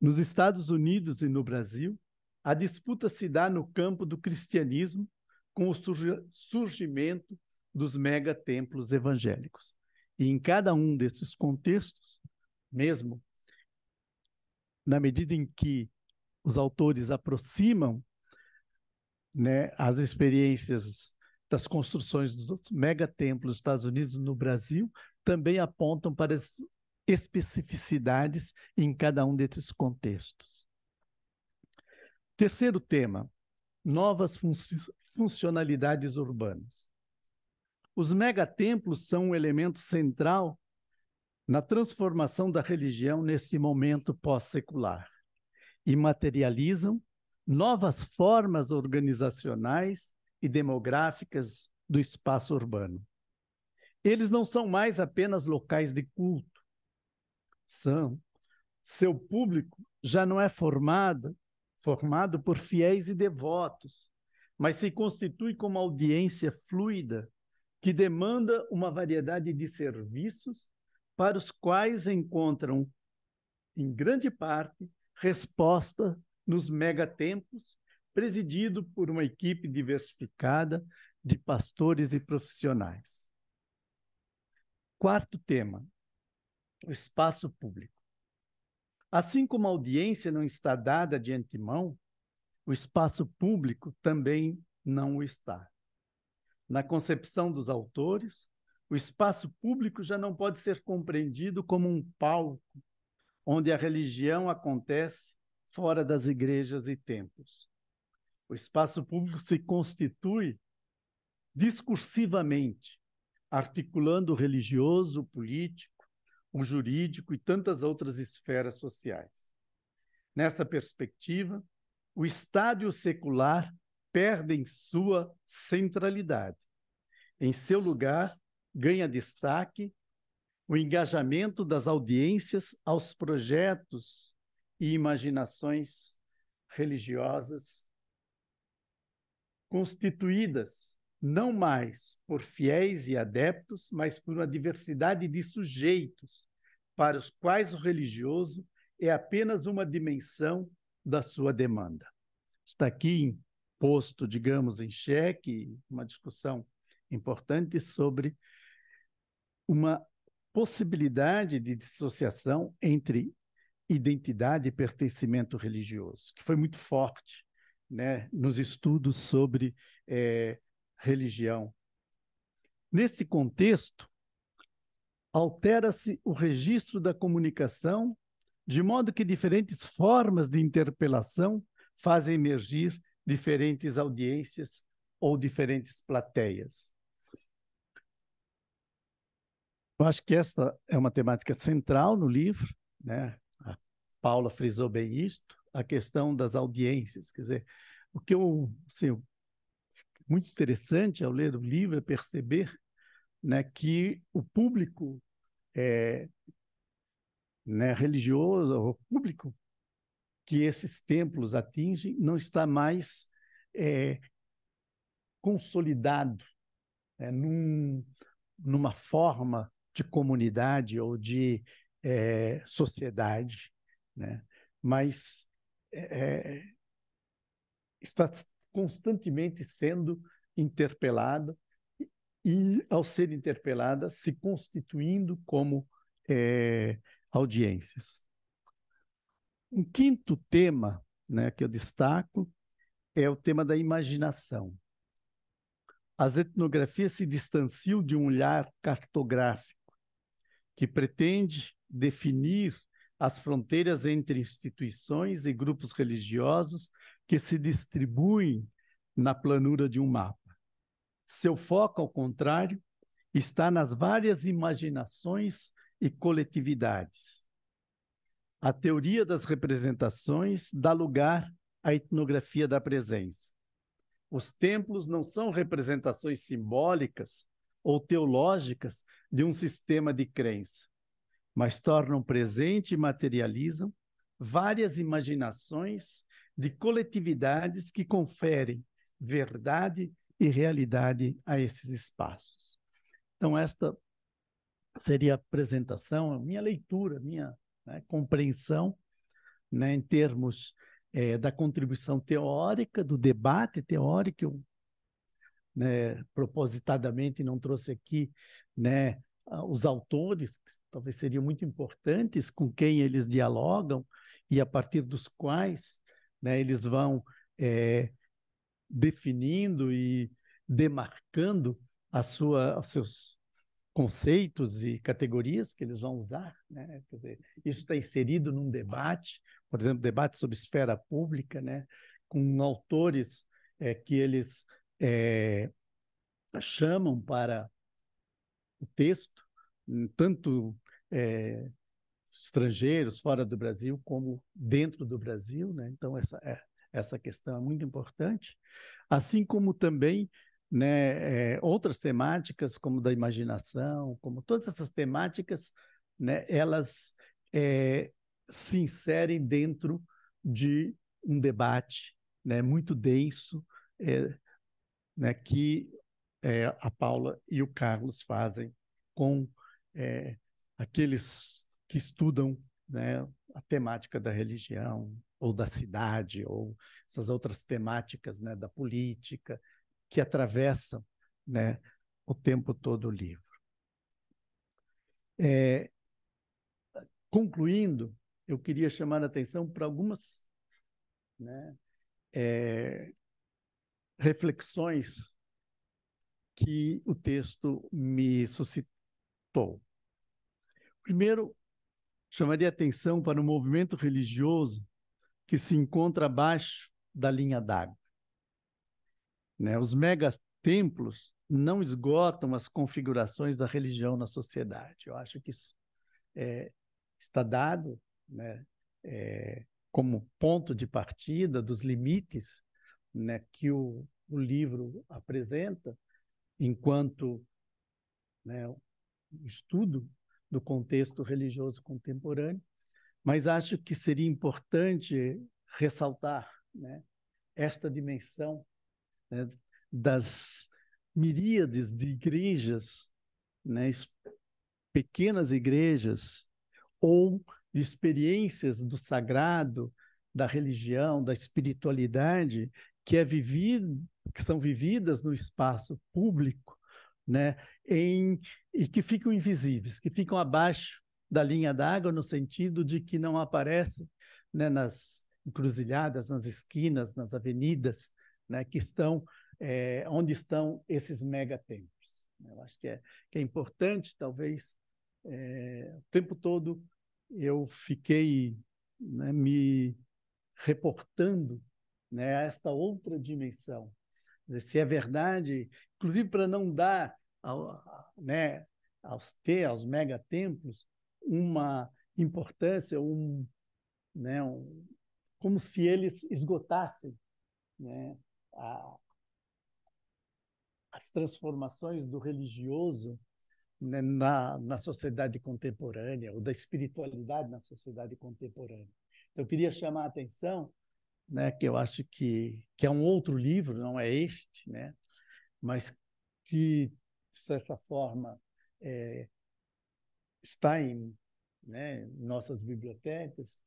nos Estados Unidos e no Brasil, a disputa se dá no campo do cristianismo com o surgimento dos megatemplos evangélicos. E em cada um desses contextos, mesmo na medida em que os autores aproximam né, as experiências das construções dos megatemplos dos Estados Unidos no Brasil, também apontam para as especificidades em cada um desses contextos. Terceiro tema: novas fun funcionalidades urbanas. Os megatemplos são um elemento central na transformação da religião neste momento pós-secular e materializam novas formas organizacionais e demográficas do espaço urbano. Eles não são mais apenas locais de culto. São seu público já não é formado formado por fiéis e devotos, mas se constitui como audiência fluida que demanda uma variedade de serviços para os quais encontram, em grande parte, resposta nos megatempos, presidido por uma equipe diversificada de pastores e profissionais. Quarto tema: o espaço público. Assim como a audiência não está dada de antemão, o espaço público também não o está. Na concepção dos autores, o espaço público já não pode ser compreendido como um palco onde a religião acontece fora das igrejas e templos. O espaço público se constitui discursivamente, articulando o religioso, o político, o jurídico e tantas outras esferas sociais. Nesta perspectiva, o estádio secular perdem sua centralidade. Em seu lugar, ganha destaque o engajamento das audiências aos projetos e imaginações religiosas constituídas não mais por fiéis e adeptos, mas por uma diversidade de sujeitos para os quais o religioso é apenas uma dimensão da sua demanda. Está aqui em posto, digamos, em xeque, uma discussão importante sobre uma possibilidade de dissociação entre identidade e pertencimento religioso, que foi muito forte né, nos estudos sobre é, religião. Nesse contexto, altera-se o registro da comunicação, de modo que diferentes formas de interpelação fazem emergir diferentes audiências ou diferentes plateias. Eu acho que esta é uma temática central no livro, né? A Paula frisou bem isto, a questão das audiências, quer dizer, o que eu, assim, muito interessante ao ler o livro é perceber, né, que o público é, né, religioso, o público que esses templos atingem não está mais é, consolidado né, num, numa forma de comunidade ou de é, sociedade, né? mas é, é está constantemente sendo interpelada e, e, ao ser interpelada, se constituindo como é, audiências. Um quinto tema né, que eu destaco é o tema da imaginação. As etnografias se distanciam de um olhar cartográfico, que pretende definir as fronteiras entre instituições e grupos religiosos que se distribuem na planura de um mapa. Seu foco, ao contrário, está nas várias imaginações e coletividades a teoria das representações dá lugar à etnografia da presença. Os templos não são representações simbólicas ou teológicas de um sistema de crença, mas tornam presente e materializam várias imaginações de coletividades que conferem verdade e realidade a esses espaços. Então, esta seria a apresentação, a minha leitura, a minha né? compreensão né? em termos é, da contribuição teórica, do debate teórico, eu, né, propositadamente não trouxe aqui né, os autores, que talvez seriam muito importantes, com quem eles dialogam e a partir dos quais né, eles vão é, definindo e demarcando a sua, os seus conceitos e categorias que eles vão usar. Né? Dizer, isso está inserido num debate, por exemplo, debate sobre esfera pública, né? com autores é, que eles é, chamam para o texto, hum, tanto é, estrangeiros fora do Brasil como dentro do Brasil. Né? Então, essa, é, essa questão é muito importante, assim como também né, é, outras temáticas como da imaginação, como todas essas temáticas, né, elas é, se inserem dentro de um debate né, muito denso é, né, que a Paula e o Carlos fazem com aqueles que estudam né, a temática da religião ou da cidade ou essas outras temáticas né, da política que atravessam né, o tempo todo o livro. É, concluindo, eu queria chamar a atenção para algumas né, é, reflexões que o texto me suscitou. Primeiro, chamaria atenção para o movimento religioso que se encontra abaixo da linha d'água. Né? Os megatemplos não esgotam as configurações da religião na sociedade. Eu acho que isso é, está dado né, é, como ponto de partida dos limites né, que o, o, livro apresenta, enquanto né, estudo do contexto religioso contemporâneo, mas acho que seria importante ressaltar né, esta dimensão né, das miríades de igrejas, né, pequenas igrejas, ou de experiências do sagrado, da religião, da espiritualidade que é vivido, que são vividas no espaço público, né, em, e que ficam invisíveis, que ficam abaixo da linha d'água no sentido de que não aparecem né, nas encruzilhadas, nas esquinas, nas avenidas, né, que estão é, onde estão esses megatemplos. Né? Eu acho que é, que é importante, talvez, é, o tempo todo eu fiquei né, me reportando né, a esta outra dimensão. Dizer, se é verdade, inclusive para não dar ao, né, aos ter, aos megatemplos, uma importância, um, né, um, como se eles esgotassem né, a, as transformações do religioso né, na, na sociedade contemporânea, ou da espiritualidade na sociedade contemporânea. Então, eu queria chamar a atenção, né, que eu acho que, que é um outro livro, não é este, né, mas que, de certa forma, é, está em né, nossas bibliotecas,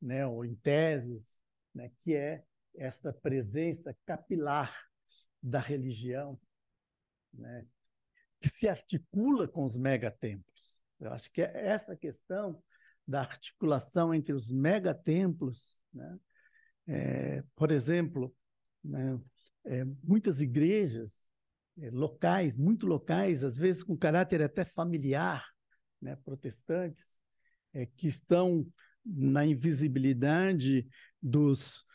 né, ou em teses, né, que é esta presença capilar da religião, né, que se articula com os megatemplos. Eu acho que é essa questão da articulação entre os megatemplos, né, é, por exemplo, né, é, muitas igrejas é, locais, muito locais, às vezes com caráter até familiar, né, protestantes, é, que estão na invisibilidade dos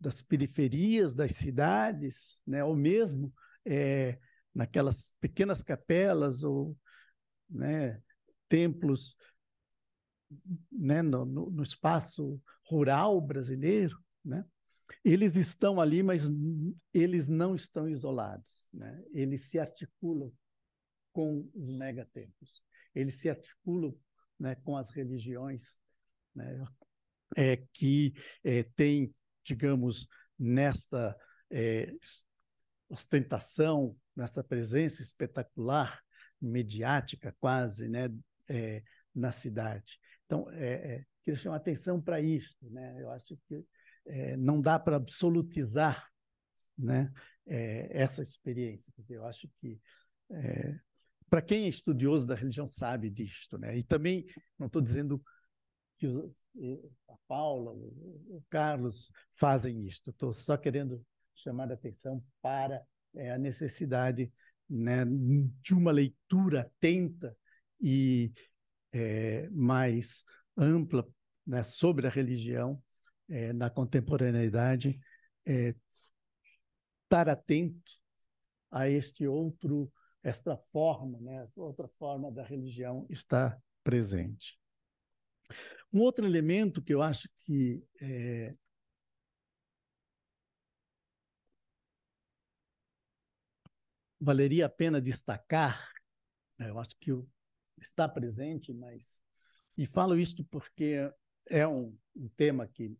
das periferias das cidades, né? ou mesmo é, naquelas pequenas capelas ou né, templos né, no, no, espaço rural brasileiro, né? eles estão ali, mas eles não estão isolados. Né? Eles se articulam com os megatemplos. Eles se articulam né, com as religiões né, é, que é, têm digamos, nesta é, ostentação, nessa presença espetacular, mediática quase, né, é, na cidade. Então, é, é queria chamar atenção para isso. Né? Eu acho que é, não dá para absolutizar né, é, essa experiência. Dizer, eu acho que para quem é estudioso da religião sabe disto, né? E também não estou dizendo que os a Paula, o Carlos fazem isto. Estou só querendo chamar a atenção para é, a necessidade né, de uma leitura atenta e é, mais ampla né, sobre a religião é, na contemporaneidade, é, estar atento a este outro, esta forma, né, outra forma da religião está presente. Um outro elemento que eu acho que é, valeria a pena destacar, né, eu acho que está presente, mas. E falo isto porque é um, um tema que,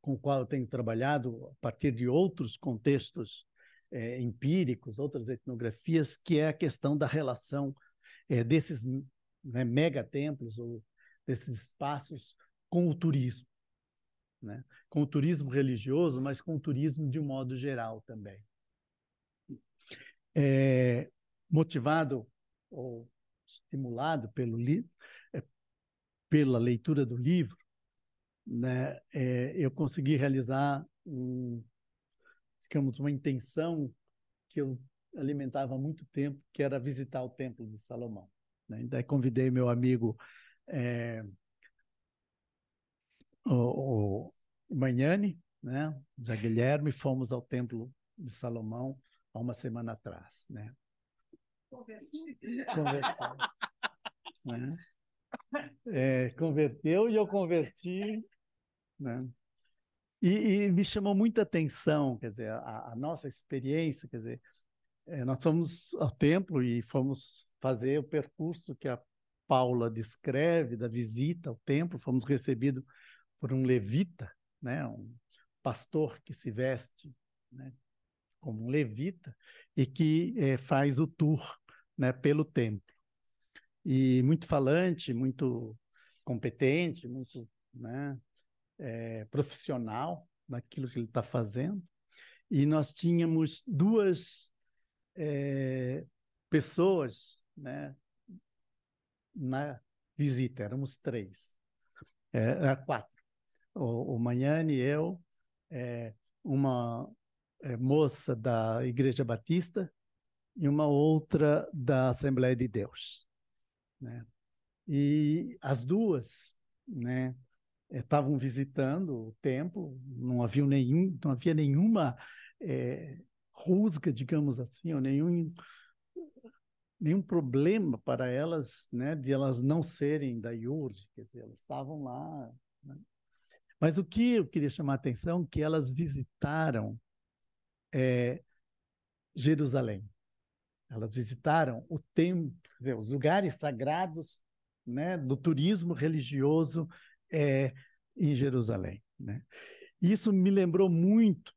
com o qual eu tenho trabalhado a partir de outros contextos é, empíricos, outras etnografias, que é a questão da relação é, desses né, megatemplos ou desses espaços com o turismo. Né? Com o turismo religioso, mas com o turismo de um modo geral também. É, motivado ou estimulado pelo li é, pela leitura do livro, né, é, eu consegui realizar um, digamos uma intenção que eu alimentava há muito tempo, que era visitar o templo de Salomão. Né? Daí convidei meu amigo é, o, o né, já Guilherme, fomos ao Templo de Salomão há uma semana atrás. Né? Conversar. Né? É, converteu e eu converti. Né? E, e, me chamou muita atenção, quer dizer, a, a nossa experiência, quer dizer, é, nós fomos ao templo e fomos fazer o percurso que a Paula descreve da visita ao templo, fomos recebidos por um levita, né, um pastor que se veste né, como um levita e que é, faz o tour né, pelo templo. E muito falante, muito competente, muito né, é, profissional naquilo que ele está fazendo. E nós tínhamos duas é, pessoas né, na visita, éramos três, é, quatro. O, o Manhane, eu, é, uma é, moça da Igreja Batista e uma outra da Assembleia de Deus. Né? E as duas né, é, estavam visitando o templo, não havia, nenhum, não havia nenhuma é, rusga, digamos assim, ou nenhum nenhum problema para elas, né, de elas não serem da IURG, quer dizer, elas estavam lá. Né? Mas o que eu queria chamar a atenção é que elas visitaram é, Jerusalém. Elas visitaram o templo, dizer, os lugares sagrados né, do turismo religioso é, em Jerusalém. Né? Isso me lembrou muito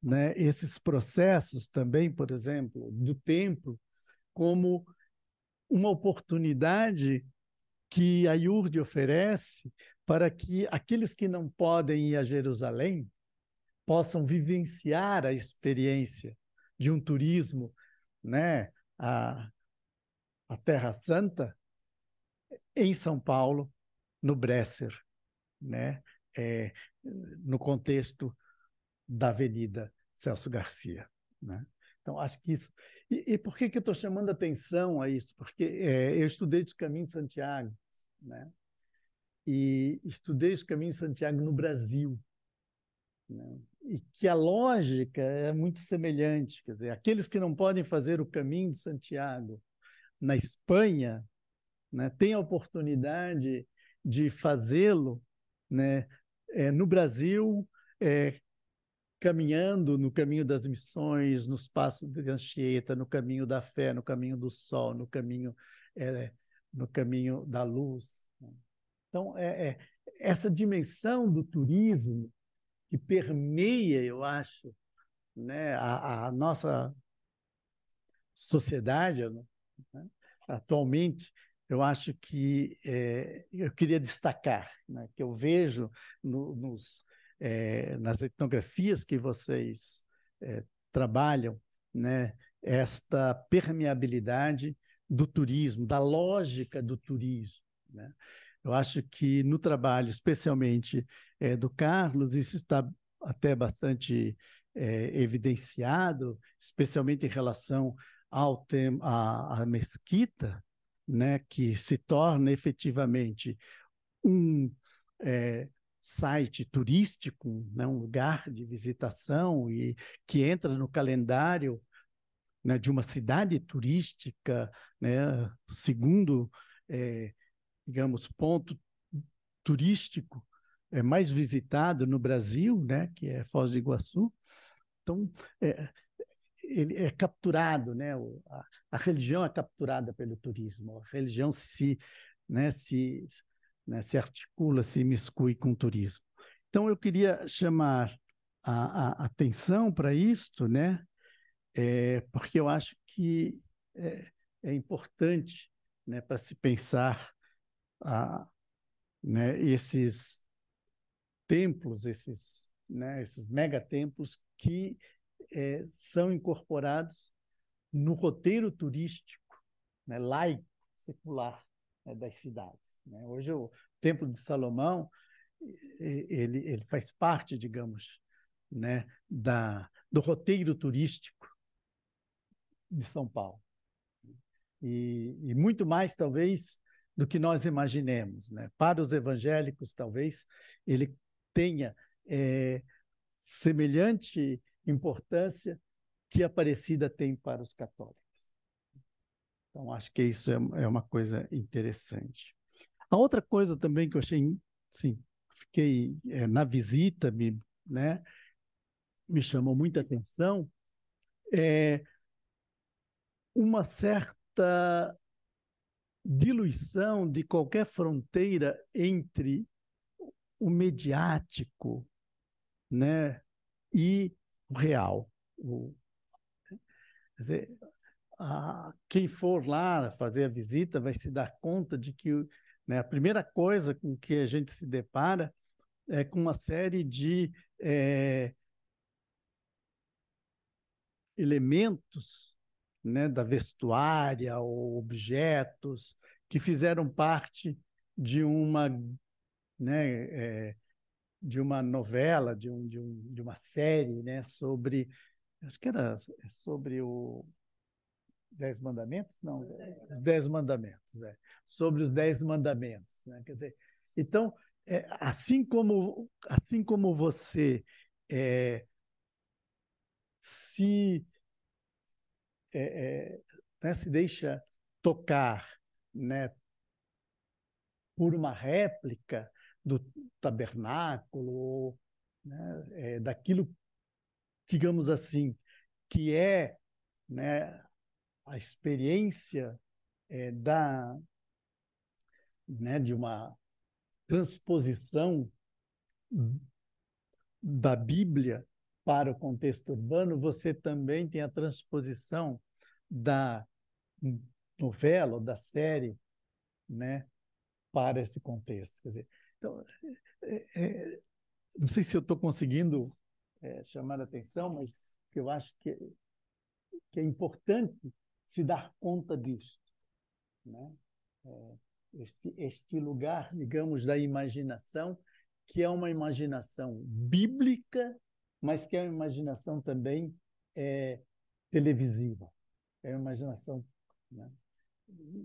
né, esses processos também, por exemplo, do templo como uma oportunidade que a IURD oferece para que aqueles que não podem ir a Jerusalém possam vivenciar a experiência de um turismo, né, a, Terra Santa, em São Paulo, no Bresser, né, é, no contexto da Avenida Celso Garcia. Né? Então, acho que isso. E, e por que, que eu estou chamando atenção a isso? Porque é, eu estudei caminho de Santiago, né? E estudei os caminhos Santiago no Brasil, né? e que a lógica é muito semelhante. Quer dizer, aqueles que não podem fazer o caminho de Santiago na Espanha né, têm a oportunidade de fazê-lo né, é, no Brasil, é, caminhando no caminho das missões, nos passos de Anchieta, no caminho da fé, no caminho do sol, no caminho, é, no caminho da luz. Né? Então, é, é, essa dimensão do turismo que permeia, eu acho, né, a, a nossa sociedade né, atualmente, eu acho que é, eu queria destacar, né, que eu vejo no, nos, é, nas etnografias que vocês é, trabalham, né, esta permeabilidade do turismo, da lógica do turismo. Né? Eu acho que no trabalho, especialmente é, do Carlos, isso está até bastante é, evidenciado, especialmente em relação ao tema à, mesquita, né, que se torna efetivamente um é, site turístico, né, um lugar de visitação e que entra no calendário né, de uma cidade turística, né, segundo, é, digamos, ponto turístico é, mais visitado no Brasil, né, que é Foz do Iguaçu. Então, é, ele é capturado, né, a, a religião é capturada pelo turismo, a religião se, né, se né, se articula, se imiscui com o turismo. Então, eu queria chamar a, a atenção para isto, né? É, porque eu acho que é, é importante né, para se pensar a, né, esses templos, esses, né, esses megatemplos que é, são incorporados no roteiro turístico né, laico, secular né, das cidades. Né? Hoje o Templo de Salomão ele, ele faz parte, digamos, né, da, do roteiro turístico de São Paulo. E, e, muito mais, talvez, do que nós imaginemos. Né? Para os evangélicos, talvez, ele tenha é, semelhante importância que a Aparecida tem para os católicos. Então, acho que isso é, é uma coisa interessante. A outra coisa também que eu achei, sim, fiquei é, na visita, me, né, me chamou muita atenção, é uma certa diluição de qualquer fronteira entre o mediático, né, e o real. O, quer dizer, a, quem for lá fazer a visita vai se dar conta de que né? A primeira coisa com que a gente se depara é com uma série de é, elementos né, da vestuária ou objetos que fizeram parte de uma né, é, de uma novela, de, um, de, um, de uma série né, sobre acho que era é sobre o Dez mandamentos? Não, os dez mandamentos. É. Sobre os dez mandamentos. Né? Quer dizer, então, é, assim, como, assim como você é, se, é, é, né, se deixa tocar né, por uma réplica do tabernáculo, ou, né, é, daquilo, digamos assim, que é né, a experiência é, da, né, de uma transposição da Bíblia para o contexto urbano, você também tem a transposição da novela, da série, né, para esse contexto. Quer dizer, então, é, é, não sei se eu estou conseguindo é, chamar a atenção, mas eu acho que, que é importante se dar conta disso, né? É, este, este lugar, digamos, da imaginação, que é uma imaginação bíblica, mas que é uma imaginação também é, televisiva, é uma imaginação. Né?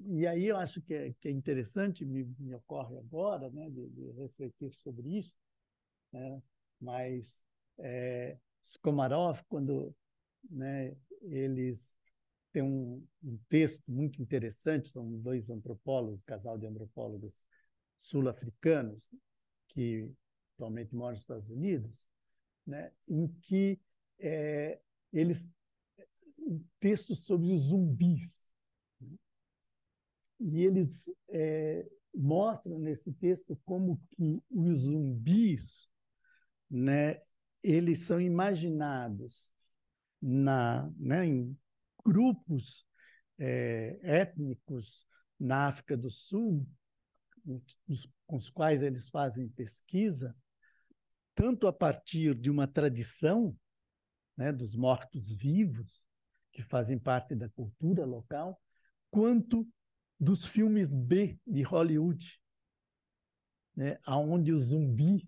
E aí eu acho que é, que é interessante, me, me, ocorre agora, né, de, de refletir sobre isso, né? mas é, Skomarov, quando né, eles tem um, um texto muito interessante, são dois antropólogos, um casal de antropólogos sul-africanos, que atualmente moram nos Estados Unidos, né, em que é, eles um texto sobre os zumbis. Né? E eles é, mostram nesse texto como que os zumbis, né, eles são imaginados na, né, em grupos é, étnicos na África do Sul, com os quais eles fazem pesquisa, tanto a partir de uma tradição né, dos mortos-vivos, que fazem parte da cultura local, quanto dos filmes B de Hollywood, né, aonde o zumbi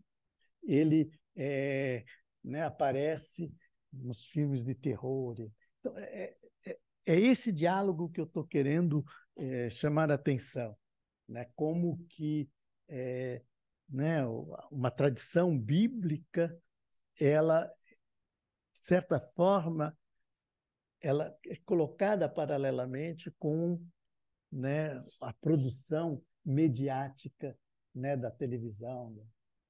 ele é, né, aparece nos filmes de terror. Então, é, é é esse diálogo que eu estou querendo é, chamar a atenção, né? Como que é, né, uma tradição bíblica, ela de certa forma ela é colocada paralelamente com né, a produção mediática né, da televisão. Né?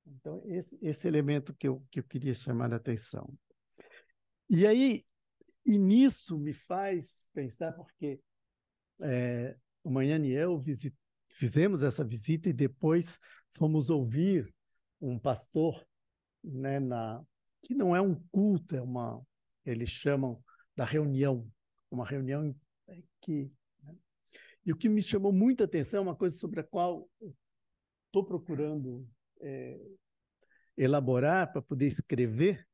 Então, esse, esse elemento que eu, que eu queria chamar a atenção. E aí, e nisso me faz pensar, porque é, o Manhã e eu visit, fizemos essa visita e depois fomos ouvir um pastor, né, na, que não é um culto, é uma, eles chamam da reunião, uma reunião é, que. Né? E o que me chamou muita atenção, uma coisa sobre a qual estou procurando é, elaborar para poder escrever,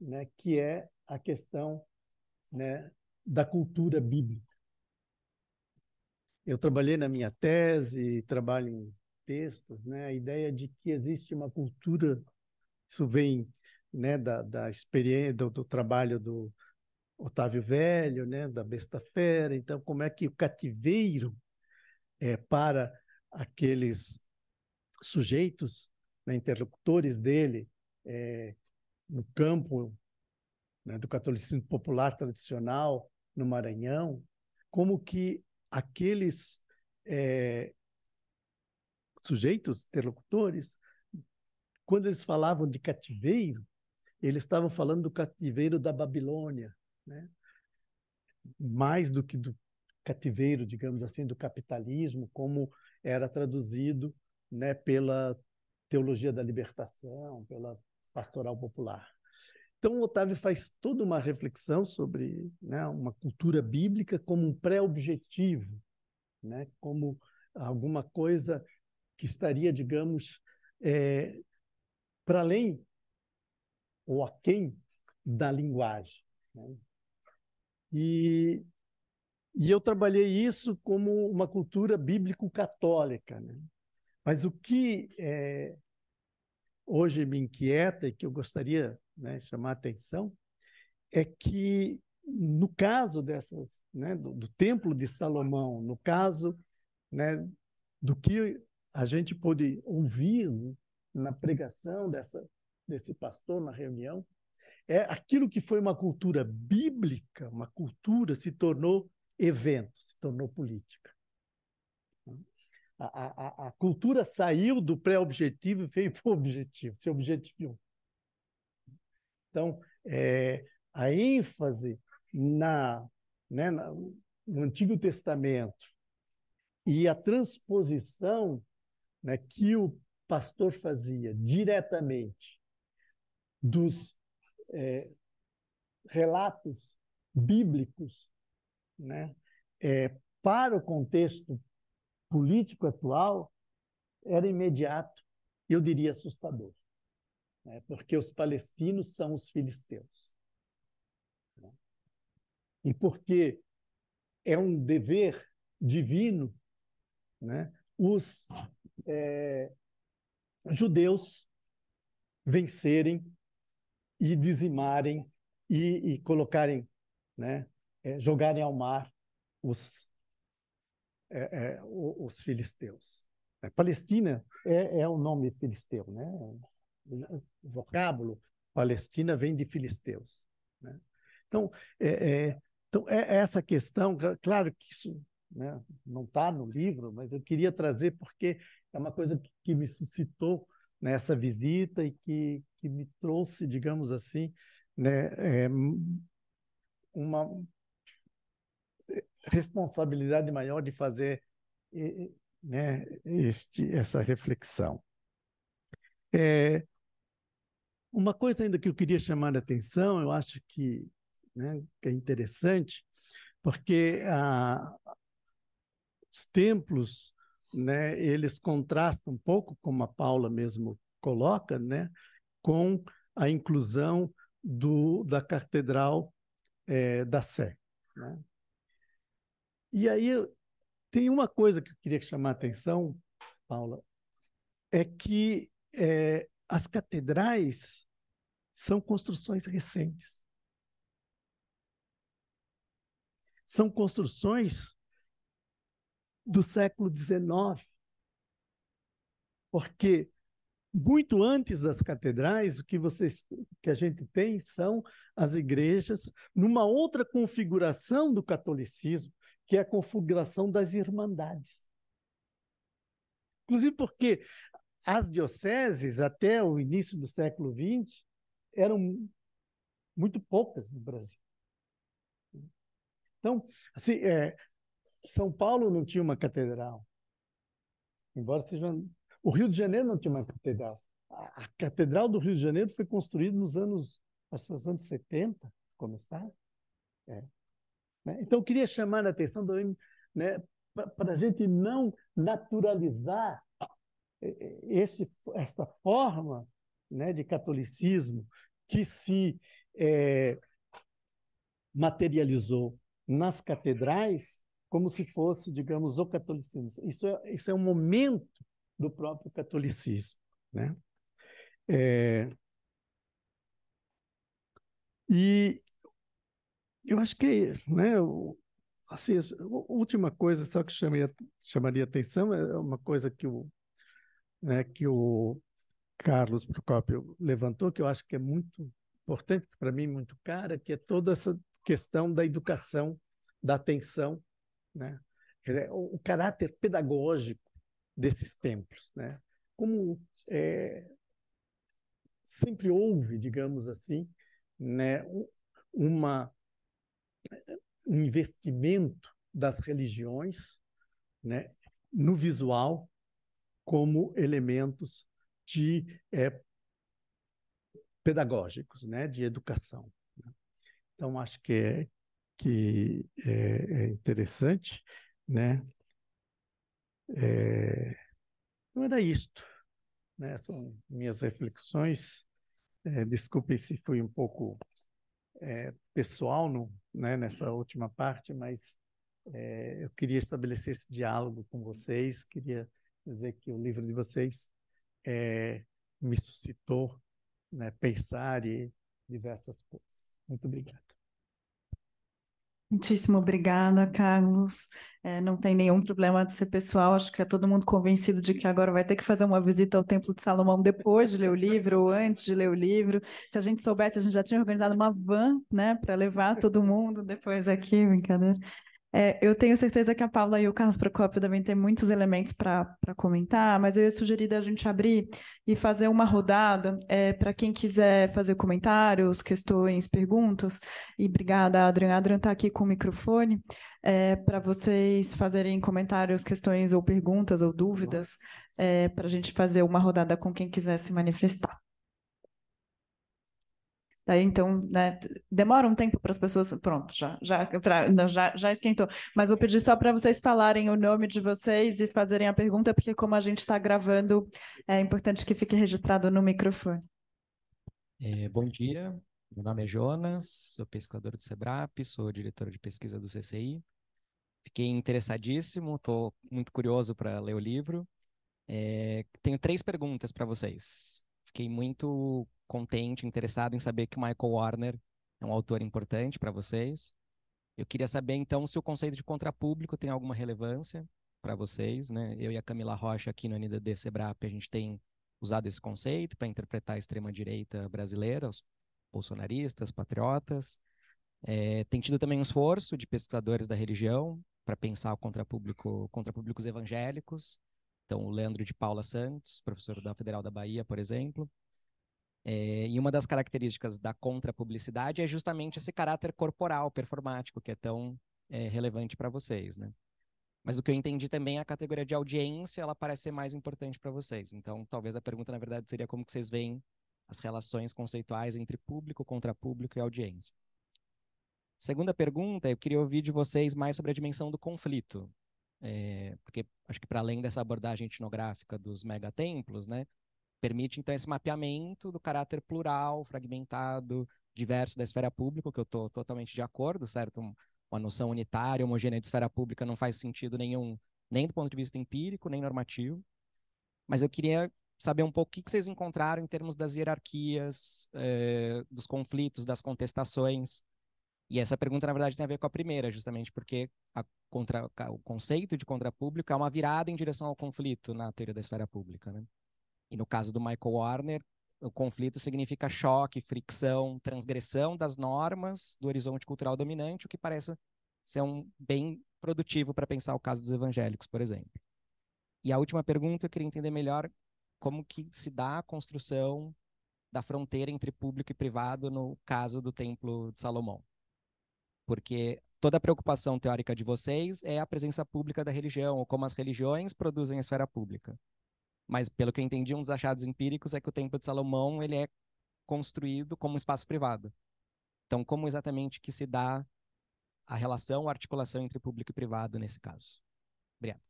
né, que é a questão né, da cultura bíblica. Eu trabalhei na minha tese, trabalho em textos, né, a ideia de que existe uma cultura, isso vem né, da, da experiência, do, do trabalho do Otávio Velho, né, da Besta Fera, então como é que o cativeiro é, para aqueles sujeitos, né, interlocutores dele é, no campo né, do catolicismo popular tradicional no Maranhão, como que aqueles é, sujeitos, interlocutores, quando eles falavam de cativeiro, eles estavam falando do cativeiro da Babilônia, né? mais do que do cativeiro, digamos assim, do capitalismo, como era traduzido né, pela teologia da libertação, pela pastoral popular. Então, Otávio faz toda uma reflexão sobre né, uma cultura bíblica como um pré-objetivo, né, como alguma coisa que estaria, digamos, é, para além ou aquém da linguagem. Né? E, e eu trabalhei isso como uma cultura bíblico-católica. Né? Mas o que é, hoje me inquieta e que eu gostaria né, chamar atenção, é que no caso dessas, né, do, do, templo de Salomão, no caso né, do que a gente pôde ouvir né, na pregação dessa, desse pastor na reunião, é aquilo que foi uma cultura bíblica, uma cultura se tornou evento, se tornou política. A, a, a cultura saiu do pré-objetivo e veio para o objetivo, se objetivou então, é, a ênfase na, né, na, no Antigo Testamento e a transposição né, que o pastor fazia diretamente dos é, relatos bíblicos né, é, para o contexto político atual era imediato, eu diria assustador né? porque os palestinos são os filisteus. Né? E porque é um dever divino né? os é, judeus vencerem e dizimarem e, e colocarem, né, é, jogarem ao mar os, é, é os filisteus. Palestina é, é, o nome filisteu, né? o vocábulo, Palestina vem de filisteus. Né? Então, é, é, então, é, é essa questão, claro que isso né, não está no livro, mas eu queria trazer porque é uma coisa que, que me suscitou nessa visita e que, que me trouxe, digamos assim, né, é, uma responsabilidade maior de fazer né, este, essa reflexão. É, uma coisa ainda que eu queria chamar a atenção, eu acho que, né, que é interessante, porque ah, os templos, né, eles contrastam um pouco, como a Paula mesmo coloca, né, com a inclusão do, da Catedral é, da Sé. Né? E aí tem uma coisa que eu queria chamar a atenção, Paula, é que é, as catedrais são construções recentes. São construções do século XIX. Porque muito antes das catedrais, o que, vocês, que a gente tem são as igrejas, numa outra configuração do catolicismo, que é a configuração das irmandades. Inclusive porque as dioceses, até o início do século XX, eram muito poucas no Brasil. Então, assim, é, São Paulo não tinha uma catedral, embora seja. O Rio de Janeiro não tinha uma catedral. A, a Catedral do Rio de Janeiro foi construída nos anos, nos anos 70, começar. É. Né? Então, eu queria chamar a atenção também né, para a gente não naturalizar é, é, esse, esta forma né, de catolicismo que se é, materializou nas catedrais como se fosse, digamos, o catolicismo. Isso é, isso é um momento do próprio catolicismo. Né? É... E eu acho que, né, assim, a última coisa só que chamaria, chamaria atenção é uma coisa que o né, que o Carlos Procópio levantou, que eu acho que é muito importante, para mim é muito cara, que é toda essa questão da educação, da atenção, né? o caráter pedagógico desses templos. Né? Como é, sempre houve, digamos assim, né, uma, um investimento das religiões né, no visual, como elementos de é, pedagógicos, né, de educação. Né. Então acho que é, que é, é interessante, né? É, não era isto, né? São minhas reflexões. É, desculpem se fui um pouco é, pessoal no, né, nessa última parte, mas é, eu queria estabelecer esse diálogo com vocês, queria dizer que o livro de vocês é, me suscitou né, pensar e diversas coisas. Muito obrigado. Muitíssimo obrigada, Carlos. É, não tem nenhum problema de ser pessoal, acho que está todo mundo convencido de que agora vai ter que fazer uma visita ao Templo de Salomão depois de ler o livro ou antes de ler o livro. Se a gente soubesse, a gente já tinha organizado uma van né, para levar todo mundo depois aqui, brincadeira. É, eu tenho certeza que a Paula e o Carlos Procópio devem ter muitos elementos para comentar, mas eu ia sugerir da gente abrir e fazer uma rodada é, para quem quiser fazer comentários, questões, perguntas. E obrigada, Adrian. Adrian está aqui com o microfone é, para vocês fazerem comentários, questões ou perguntas ou dúvidas é, para a gente fazer uma rodada com quem quiser se manifestar. Daí, então, né, demora um tempo para as pessoas. Pronto, já, já, pra, não, já, já esquentou. Mas vou pedir só para vocês falarem o nome de vocês e fazerem a pergunta, porque como a gente está gravando, é importante que fique registrado no microfone. É, bom dia, meu nome é Jonas, sou pesquisador do SEBRAP, sou diretor de pesquisa do CCI. Fiquei interessadíssimo, estou muito curioso para ler o livro. É, tenho três perguntas para vocês. Fiquei muito contente, interessado em saber que o Michael Warner é um autor importante para vocês. Eu queria saber, então, se o conceito de contrapúblico tem alguma relevância para vocês. Né? Eu e a Camila Rocha, aqui no NDD Sebrap, a gente tem usado esse conceito para interpretar a extrema-direita brasileira, os bolsonaristas, patriotas. É, tem tido também um esforço de pesquisadores da religião para pensar o contrapúblico, contrapúblicos evangélicos. Então, o Leandro de Paula Santos, professor da Federal da Bahia, por exemplo, é, e uma das características da contra-publicidade é justamente esse caráter corporal, performático, que é tão é, relevante para vocês, né? Mas o que eu entendi também, é a categoria de audiência, ela parece ser mais importante para vocês. Então, talvez a pergunta, na verdade, seria como que vocês veem as relações conceituais entre público, contra público e audiência. Segunda pergunta, eu queria ouvir de vocês mais sobre a dimensão do conflito. É, porque acho que para além dessa abordagem etnográfica dos megatemplos, né, permite, então, esse mapeamento do caráter plural, fragmentado, diverso da esfera pública, que eu estou totalmente de acordo, certo? Uma noção unitária, homogênea de esfera pública não faz sentido nenhum, nem do ponto de vista empírico, nem normativo. Mas eu queria saber um pouco o que vocês encontraram em termos das hierarquias, eh, dos conflitos, das contestações. E essa pergunta, na verdade, tem a ver com a primeira, justamente porque contra, o conceito de contrapúblico é uma virada em direção ao conflito na teoria da esfera pública. Né? E no caso do Michael Warner, o conflito significa choque, fricção, transgressão das normas do horizonte cultural dominante, o que parece ser um bem produtivo para pensar o caso dos evangélicos, por exemplo. E a última pergunta, eu queria entender melhor como que se dá a construção da fronteira entre público e privado no caso do Templo de Salomão. Porque toda a preocupação teórica de vocês é a presença pública da religião, ou como as religiões produzem a esfera pública. Mas pelo que eu entendi, dos achados empíricos é que o Templo de Salomão ele é construído como um espaço privado. Então, como exatamente que se dá a relação, a articulação entre público e privado nesse caso? Obrigado.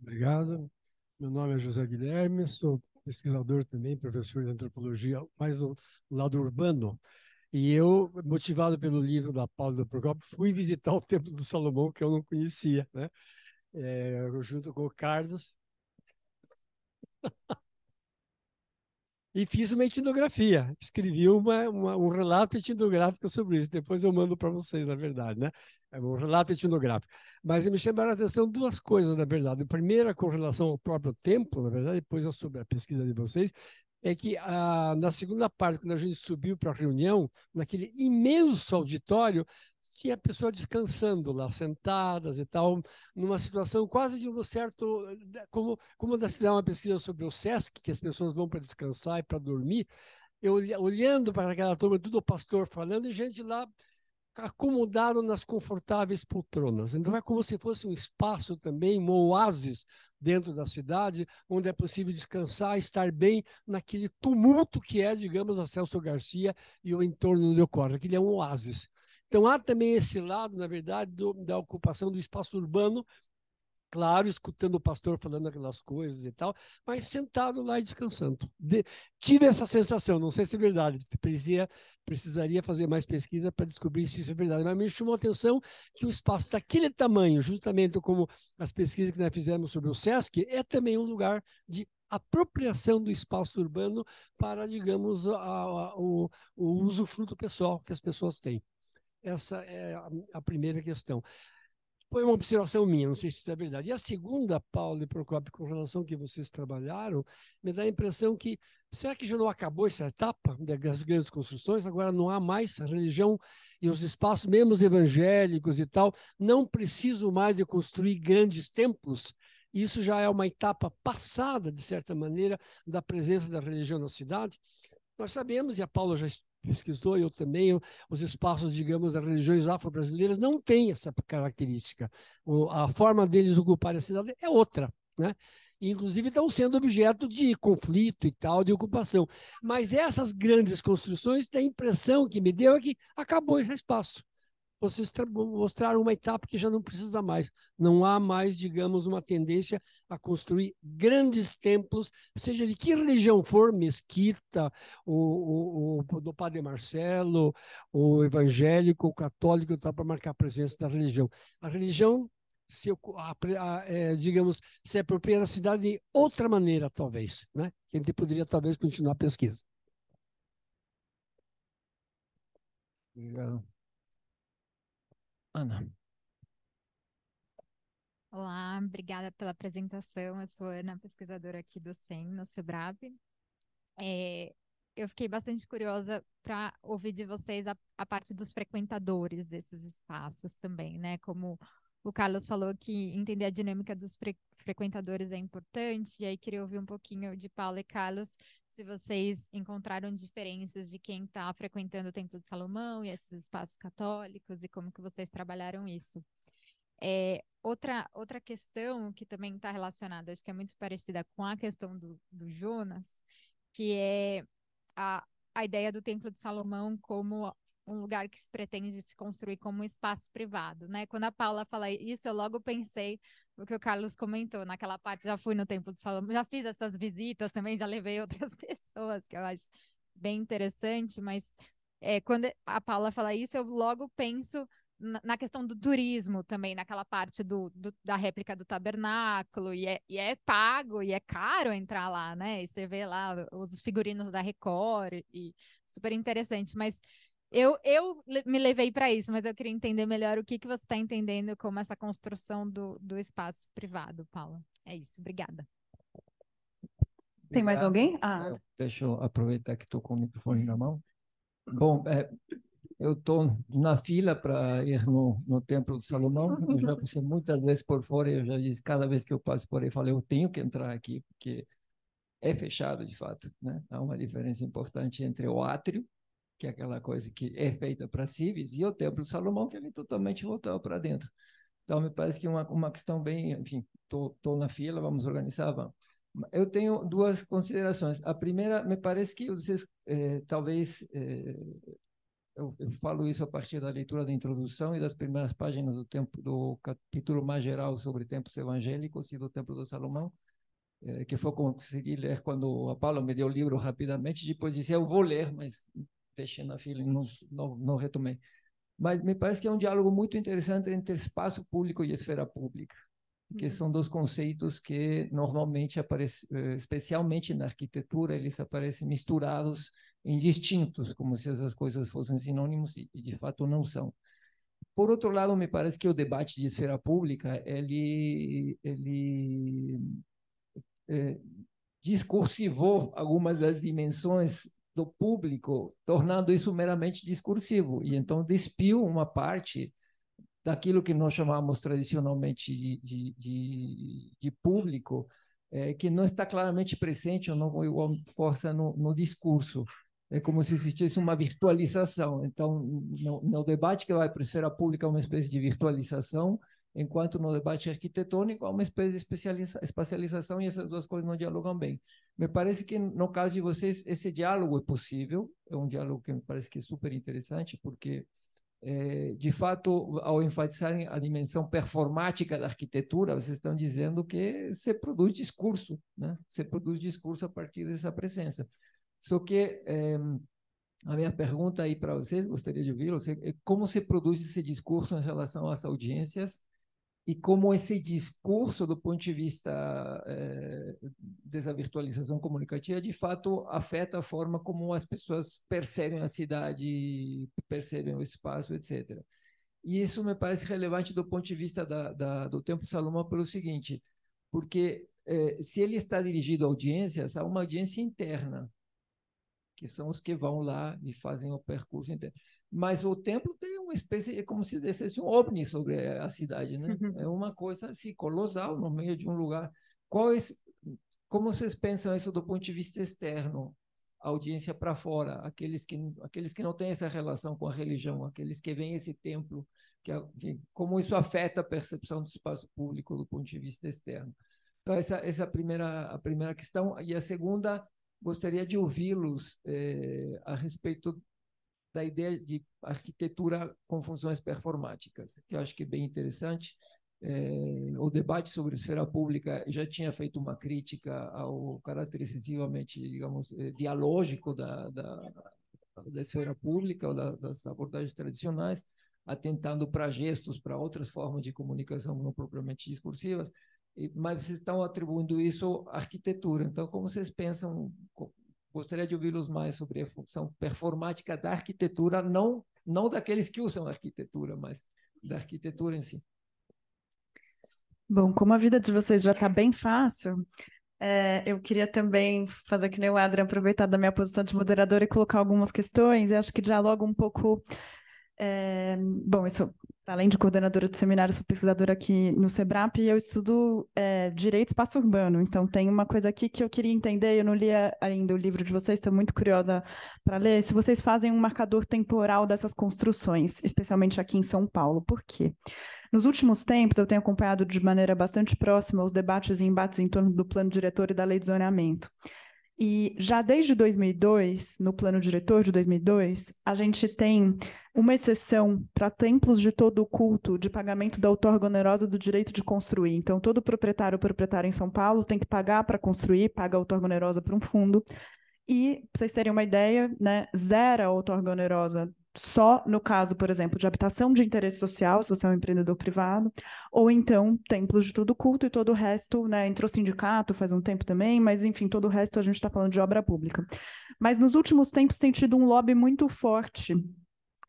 Obrigado. Meu nome é José Guilherme, sou pesquisador também, professor de antropologia, mais o lado urbano. E eu, motivado pelo livro da Paula Procopio, fui visitar o Templo do Salomão, que eu não conhecia, né? É, junto com o Carlos. e fiz uma etnografia, escrevi uma, uma, um relato etnográfico sobre isso. Depois eu mando para vocês, na verdade, né? É um relato etnográfico. Mas me chamaram a atenção duas coisas, na verdade. A primeira, com relação ao próprio templo, na verdade, depois é sobre a pesquisa de vocês, é que a, ah, na segunda parte, quando a gente subiu para a reunião, naquele imenso auditório, tinha pessoas descansando lá, sentadas e tal, numa situação quase de um certo. Eh, como, como se fizemos uma pesquisa sobre o SESC, que as pessoas vão para descansar e para dormir, eu olhando para aquela turma, tudo o pastor falando, e gente lá acomodado nas confortáveis poltronas. Então é como se fosse um espaço também, um oásis dentro da cidade, onde é possível descansar, estar bem naquele tumulto que é, digamos, a Celso Garcia e o entorno onde ocorre. Aquele é um oásis. Então há também esse lado, na verdade, do, da ocupação do espaço urbano claro, escutando o pastor falando aquelas coisas e tal, mas sentado lá e descansando. De... tive essa sensação, não sei se é verdade, precisaria fazer mais pesquisa para descobrir se isso é verdade, mas me chamou a atenção que o espaço daquele tamanho, justamente como as pesquisas que nós fizemos sobre o SESC, é também um lugar de apropriação do espaço urbano para, digamos, a, a, o, o usufruto pessoal que as pessoas têm. Essa é a, a primeira questão. Foi uma observação minha, não sei se isso é verdade. E a segunda, Paulo e Procopio, com relação ao que vocês trabalharam, me dá a impressão que será que já não acabou essa etapa das grandes construções? Agora não há mais a religião e os espaços, mesmo os evangélicos e tal, não precisam mais de construir grandes templos. Isso já é uma etapa passada, de certa maneira, da presença da religião na cidade. Nós sabemos, e a Paula já pesquisou, eu também, os espaços, digamos, das religiões afro-brasileiras não têm essa característica. O, a forma deles ocuparem a cidade é outra, né? Inclusive estão sendo objeto de conflito e tal, de ocupação. Mas essas grandes construções, a impressão que me deu é que acabou esse espaço vocês mostraram uma etapa que já não precisa mais. Não há mais, digamos, uma tendência a construir grandes templos, seja de que religião for, mesquita, o, o, o do Padre Marcelo, o evangélico, o católico, tá para marcar a presença da religião. A religião se, a, a, é, digamos, se apropria da cidade de outra maneira, talvez, né? a gente poderia, talvez, continuar a pesquisa. Obrigado. Ana. Olá, obrigada pela apresentação. Eu sou Ana, pesquisadora aqui do SEM, no Sebrae. É, eu fiquei bastante curiosa para ouvir de vocês a, a, parte dos frequentadores desses espaços também, né? Como o Carlos falou que entender a dinâmica dos fre frequentadores é importante, e aí queria ouvir um pouquinho de Paulo e Carlos se vocês encontraram diferenças de quem está frequentando o Templo de Salomão e esses espaços católicos e como que vocês trabalharam isso. É, outra, outra questão que também está relacionada, acho que é muito parecida com a questão do, do Jonas, que é a, a ideia do Templo de Salomão como um lugar que se pretende se construir como um espaço privado, né? Quando a Paula fala isso, eu logo pensei o que o Carlos comentou naquela parte, já fui no Templo do Salomão, já fiz essas visitas também, já levei [LAUGHS] outras pessoas, que eu acho bem interessante, mas é, quando a Paula fala isso, eu logo penso na questão do turismo também, naquela parte do, do da réplica do tabernáculo, e é, e é, pago e é caro entrar lá, né? E você vê lá os figurinos da Record, e super interessante. Mas eu, eu me levei para isso, mas eu queria entender melhor o que, que você está entendendo como essa construção do, do espaço privado, Paula. É isso, obrigada. Tem mais alguém? Ah. Deixa eu aproveitar que estou com o microfone na mão. Bom, é, eu estou na fila para ir no, no Templo do Salomão. Eu já passei muitas vezes por fora e eu já disse, cada vez que eu passo por aí, eu falei, eu tenho que entrar aqui, porque é fechado de fato. Né? Há uma diferença importante entre o átrio, que é aquela coisa que é feita para civis, e o Templo de Salomão, que ele totalmente voltou para dentro. Então, me parece que uma, uma questão bem. Enfim, estou na fila, vamos organizar, vamos. Eu tenho duas considerações. A primeira, me parece que vocês, é, talvez, é, eu, eu, falo isso a partir da leitura da introdução e das primeiras páginas do, tempo, do capítulo mais geral sobre tempos evangélicos e do Templo do Salomão, é, que foi conseguir ler quando a Paula me deu o livro rapidamente, depois disse, eu vou ler, mas Teixeira Filho, não, não, não retomei. Mas me parece que é um diálogo muito interessante entre espaço público e esfera pública, que uhum. são dois conceitos que normalmente aparecem, eh, especialmente na arquitetura, eles aparecem misturados em distintos, como se essas coisas fossem sinônimos, e de fato não são. Por outro lado, me parece que o debate de esfera pública, ele, ele é, discursivou algumas das dimensões do público, tornando isso meramente discursivo. E então despiu uma parte daquilo que nós chamamos tradicionalmente de, de, de, de público, é, que não está claramente presente ou não com igual força no, no discurso. É como se existisse uma virtualização. Então, no, no debate que vai para a esfera pública, é uma espécie de virtualização enquanto no debate arquitetônico há uma espécie de espacialização e essas duas coisas não dialogam bem. Me parece que, no caso de vocês, esse diálogo é possível, é um diálogo que me parece que é super interessante, porque, é, de fato, ao enfatizarem a dimensão performática da arquitetura, vocês estão dizendo que se produz discurso, né? se produz discurso a partir dessa presença. Só que... É, a minha pergunta aí para vocês, gostaria de ouvi-los, é como se produz esse discurso em relação às audiências e como esse discurso, do ponto de vista é, dessa virtualização comunicativa, de fato afeta a forma como as pessoas percebem a cidade, percebem o espaço, etc. E isso me parece relevante do ponto de vista da, da, do Tempo Salomão pelo seguinte, porque é, se ele está dirigido a audiências, há uma audiência interna, que são os que vão lá e fazem o percurso interno. Mas o templo tem uma espécie, é como se descesse um ovni sobre a cidade, né? [LAUGHS] É uma coisa assim, colossal, no meio de um lugar. Quais, como vocês pensam isso do ponto de vista externo? A audiência para fora, aqueles que, aqueles que não têm essa relação com a religião, aqueles que veem esse templo, que, enfim, como isso afeta a percepção do espaço público do ponto de vista externo. Então, essa, essa é a primeira, a primeira questão. E a segunda, gostaria de ouvi-los eh, a respeito da ideia de arquitetura com funções performáticas, que eu acho que é bem interessante. É, o debate sobre esfera pública já tinha feito uma crítica ao caráter excessivamente, digamos, eh, dialógico da, da, da esfera pública ou da, das abordagens tradicionais, atentando para gestos, para outras formas de comunicação não propriamente discursivas, mas vocês estão atribuindo isso à arquitetura. Então, como vocês pensam Gostaria de ouvi-los mais sobre a função performática da arquitetura, não, não daqueles que usam a arquitetura, mas da arquitetura em si. Bom, como a vida de vocês já está bem fácil, é, eu queria também fazer que nem o Adrian, aproveitar da minha posição de moderadora e colocar algumas questões. acho que dialoga um pouco. É, bom, isso Tá, além de coordenadora de seminário, sou pesquisadora aqui no SEBRAP e eu estudo é, direito espaço urbano. Então, tem uma coisa aqui que eu queria entender, eu não li ainda o livro de vocês, estou muito curiosa para ler. Se vocês fazem um marcador temporal dessas construções, especialmente aqui em São Paulo, por quê? Nos últimos tempos, eu tenho acompanhado de maneira bastante próxima os debates e embates em torno do plano diretor e da lei de zoneamento. E já desde 2002, no plano diretor de 2002, a gente tem uma exceção para templos de todo o culto de pagamento da outorga onerosa do direito de construir. Então, todo proprietário ou proprietária em São Paulo tem que pagar para construir, paga a outorga onerosa para um fundo. E, para vocês terem uma ideia, né, zera a outorga onerosa só no caso, por exemplo, de habitação de interesse social, se você é um empreendedor privado, ou então templos de todo culto e todo o resto, né? Entrou sindicato faz um tempo também, mas enfim, todo o resto a gente está falando de obra pública. Mas nos últimos tempos tem tido um lobby muito forte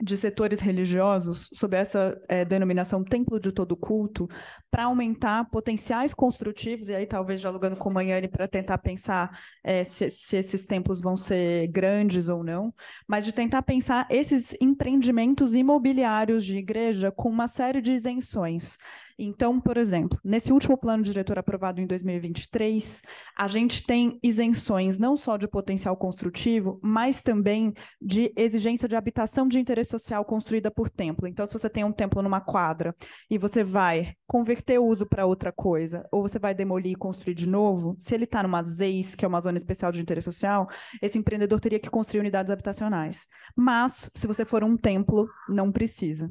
de setores religiosos sob essa é, denominação templo de todo culto para aumentar potenciais construtivos e aí talvez dialogando com o para tentar pensar é, se, se, esses templos vão ser grandes ou não, mas de tentar pensar esses empreendimentos imobiliários de igreja com uma série de isenções então, por exemplo, nesse último plano diretor aprovado em 2023, a gente tem isenções não só de potencial construtivo, mas também de exigência de habitação de interesse social construída por templo. Então, se você tem um templo numa quadra e você vai converter o uso para outra coisa, ou você vai demolir e construir de novo, se ele está numa ZEIS, que é uma zona especial de interesse social, esse empreendedor teria que construir unidades habitacionais. Mas, se você for um templo, não precisa.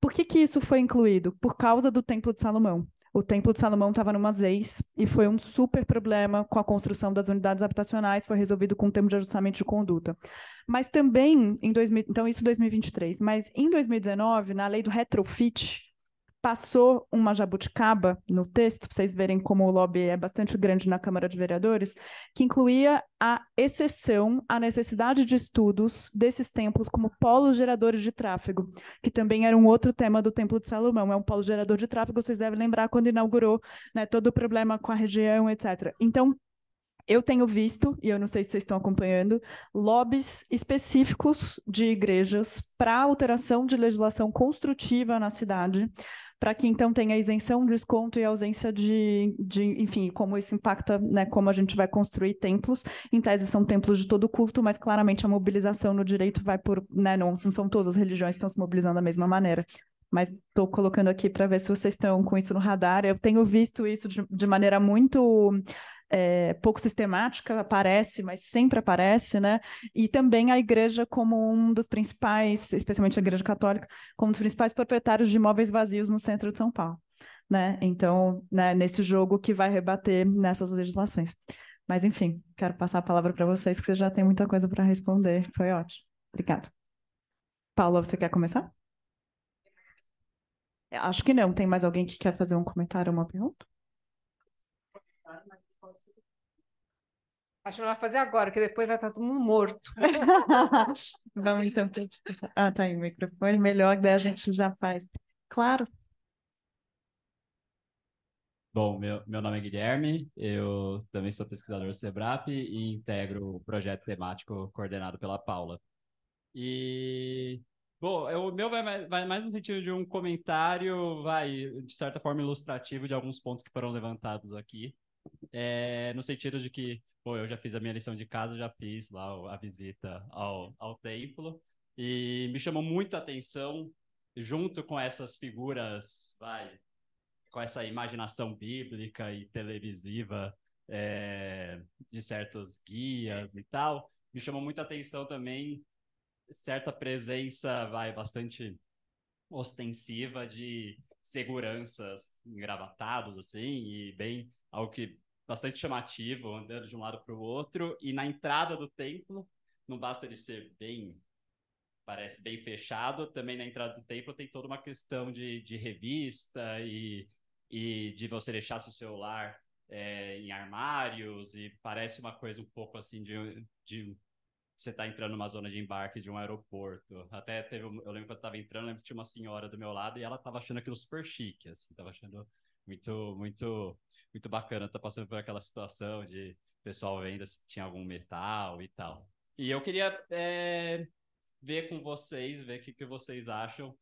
Por que, que isso foi incluído? Por causa do Templo de Salomão. O Templo de Salomão estava numa zeis e foi um super problema com a construção das unidades habitacionais, foi resolvido com o termo de ajustamento de conduta. Mas também em 2000, então isso 2023, mas em 2019, na lei do retrofit, passou uma jabuticaba no texto, para vocês verem como o lobby é bastante grande na Câmara de Vereadores, que incluía a exceção à necessidade de estudos desses templos como polos geradores de tráfego, que também era um outro tema do Templo de Salomão. É um polo gerador de tráfego, vocês devem lembrar quando inaugurou né, todo o problema com a região, etc. Então, eu tenho visto, e eu não sei se vocês estão acompanhando, lobbies específicos de igrejas para alteração de legislação construtiva na cidade, para que então tenha isenção, desconto e ausência de, de enfim, como isso impacta, né, como a gente vai construir templos. Em tese são templos de todo culto, mas claramente a mobilização no direito vai por, né, não, não são todas as religiões que estão se mobilizando da mesma maneira mas estou colocando aqui para ver se vocês estão com isso no radar. Eu tenho visto isso de, de maneira muito é, pouco sistemática, aparece, mas sempre aparece, né? E também a igreja como um dos principais, especialmente a igreja católica, como um dos principais proprietários de imóveis vazios no centro de São Paulo, né? Então, né, nesse jogo que vai rebater nessas legislações. Mas, enfim, quero passar a palavra para vocês, que vocês já têm muita coisa para responder. Foi ótimo. Obrigada. Paula, você quer começar? Acho que não. Tem mais alguém que quer fazer um comentário ou uma pergunta? Acho melhor fazer agora, que depois vai estar tá todo mundo morto. [LAUGHS] Vamos então. Ah, tá aí o microfone. Melhor, daí a gente já faz. Claro. Bom, meu, meu nome é Guilherme, eu também sou pesquisador do SEBRAP e integro o projeto temático coordenado pela Paula. E, bom, eu, o meu vai mais, vai mais no sentido de um comentário, vai, de certa forma, ilustrativo de alguns pontos que foram levantados aqui. É, no sentido de que, pô, eu já fiz a minha lição de casa, já fiz lá a visita ao, ao templo, e me chamou muito a atenção, junto com essas figuras, vai, com essa imaginação bíblica e televisiva é, de certos guias e tal, me chamou muito a atenção também certa presença, vai, bastante ostensiva de seguranças engravatados, assim, e bem algo que bastante chamativo, andando de um lado para o outro. E na entrada do templo, não basta ele ser bem, parece bem fechado, também na entrada do templo tem toda uma questão de, de revista e, e de você deixar seu celular é, em armários, e parece uma coisa um pouco assim de, de você está entrando numa zona de embarque de um aeroporto. Até teve, eu lembro quando eu estava entrando, lembro que tinha uma senhora do meu lado e ela estava achando aquilo super chique, assim, estava achando muito, muito, muito bacana estar tá passando por aquela situação de pessoal vendo se tinha algum metal e tal. E eu queria é, ver com vocês, ver o que, que vocês acham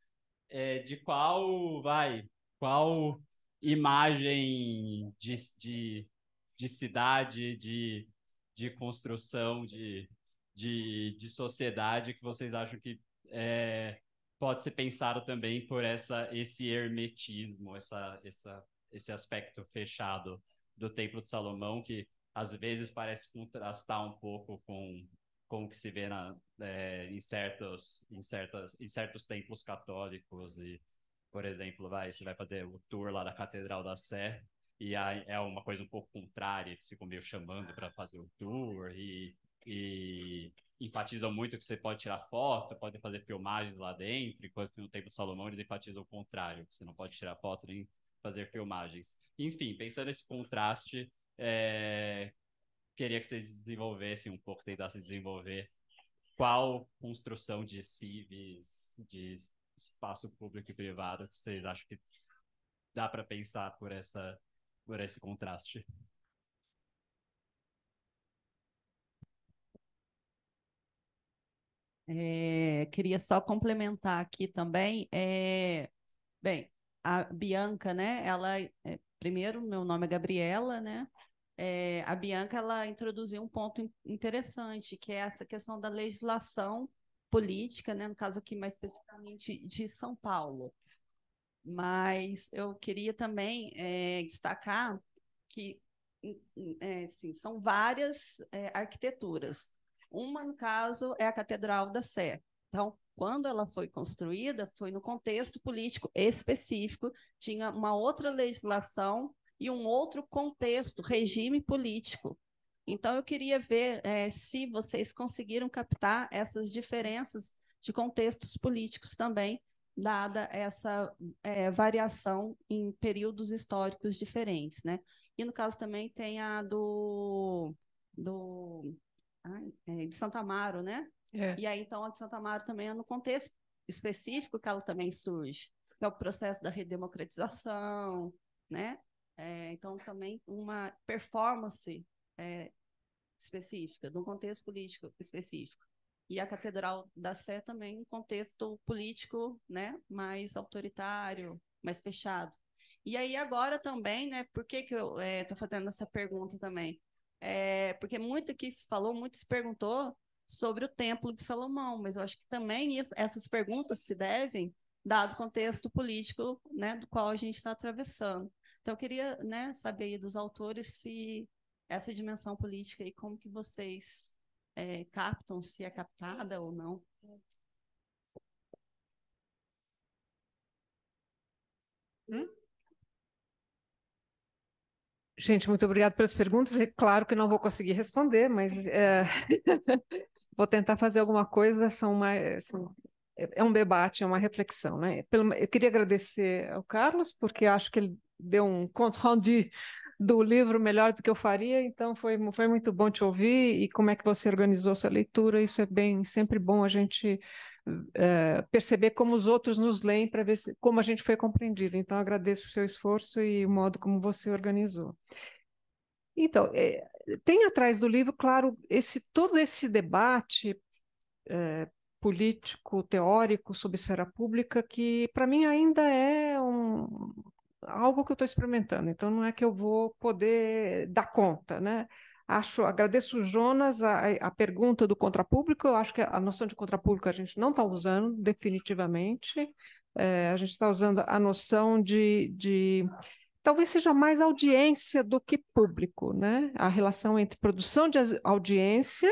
é, de qual, vai, qual imagem de, de, de cidade, de, de construção, de de, de sociedade que vocês acham que é, pode ser pensado também por essa, esse hermetismo, essa, essa, esse aspecto fechado do Templo de Salomão, que às vezes parece contrastar um pouco com, com o que se vê na, é, em, certos, em, certas, em certos templos católicos. E, por exemplo, vai, você vai fazer o tour lá da Catedral da Sé, e é uma coisa um pouco contrária, eles ficam meio chamando para fazer o tour, e e enfatizam muito que você pode tirar foto, pode fazer filmagens lá dentro, enquanto que no Templo Salomão eles enfatizam o contrário, que você não pode tirar foto nem fazer filmagens. Enfim, pensando nesse contraste, é... queria que vocês desenvolvessem um pouco, tentassem desenvolver qual construção de civis, de espaço público e privado que vocês acham que dá para pensar por essa por esse contraste. É, queria só complementar aqui também. É, bem, a Bianca, né? Ela, é, primeiro, meu nome é Gabriela, né? É, a Bianca ela introduziu um ponto interessante, que é essa questão da legislação política, né? No caso aqui mais especificamente de São Paulo. Mas eu queria também é, destacar que assim, são várias arquiteturas uma, no caso, é a Catedral da Sé. Então, quando ela foi construída, foi no contexto político específico, tinha uma outra legislação e um outro contexto, regime político. Então, eu queria ver é, se vocês conseguiram captar essas diferenças de contextos políticos também, dada essa é, variação em períodos históricos diferentes. Né? E, no caso, também tem a do, do é, de Santa Amaro, né? É. E aí, então, a de Santa Amaro também é no contexto específico que ela também surge, que é o processo da redemocratização, né? É, então, também uma performance é, específica, num contexto político específico. E a Catedral da Sé também um contexto político né, mais autoritário, mais fechado. E aí agora também, né, por que, que eu estou é, fazendo essa pergunta também? é, porque muito que se falou, muito se perguntou sobre o Templo de Salomão, mas eu acho que também isso, essas perguntas se devem dado o contexto político né, do qual a gente está atravessando. Então, eu queria né, saber dos autores se essa dimensão política e como que vocês é, captam, se é captada ou não. Hum? Gente, muito obrigada pelas perguntas. É claro que não vou conseguir responder, mas é... [LAUGHS] vou tentar fazer alguma coisa. São é um debate, é uma reflexão, né? Eu queria agradecer ao Carlos porque acho que ele deu um compte rendu do livro melhor do que eu faria. Então foi, foi muito bom te ouvir e como é que você organizou sua leitura. Isso é bem sempre bom a gente eh, perceber como os outros nos leem para ver se, como a gente foi compreendido. Então, agradeço o seu esforço e o modo como você organizou. Então, é, tem atrás do livro, claro, esse todo esse debate é, político, teórico sobre esfera pública, que para mim ainda é um, algo que eu estou experimentando. Então, não é que eu vou poder dar conta, né? Acho, agradeço Jonas a, a pergunta do contrapúblico. Eu acho que a noção de contrapúblico a gente não está usando definitivamente. É, a gente está usando a noção de, de talvez seja mais audiência do que público, né? A relação entre produção de audiência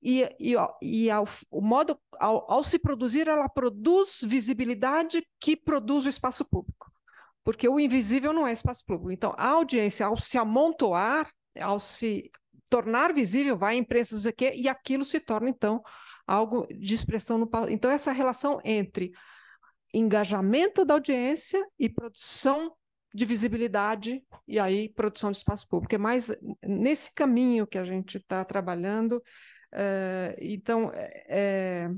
e, e, e ao, o modo ao, ao, se produzir, ela produz visibilidade que produz o espaço público, porque o invisível não é espaço público. Então, a audiência, ao se amontoar, ao se tornar visível, vai à imprensa, não sei o quê, e aquilo se torna, então, algo de expressão no palco. Então, essa relação entre engajamento da audiência e produção de visibilidade e aí produção de espaço público. É mais nesse caminho que a gente está trabalhando. Eh, então, é, é,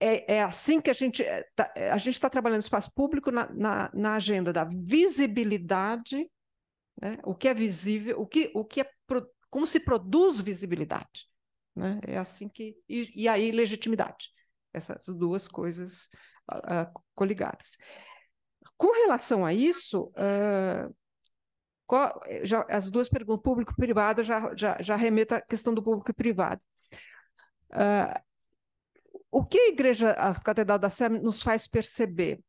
é, é, assim que a gente é, tá, é, a gente está trabalhando espaço público na, na, na agenda da visibilidade né? O que é visível, o que, o que é como se produz visibilidade. Né? É assim que. E, e aí, legitimidade. Essas duas coisas uh, uh, coligadas. Com relação a isso, uh, qual, já, as duas perguntas, público e privado, já, já, já remete à questão do público e privado. o que a Igreja a Catedral da Sé nos faz perceber?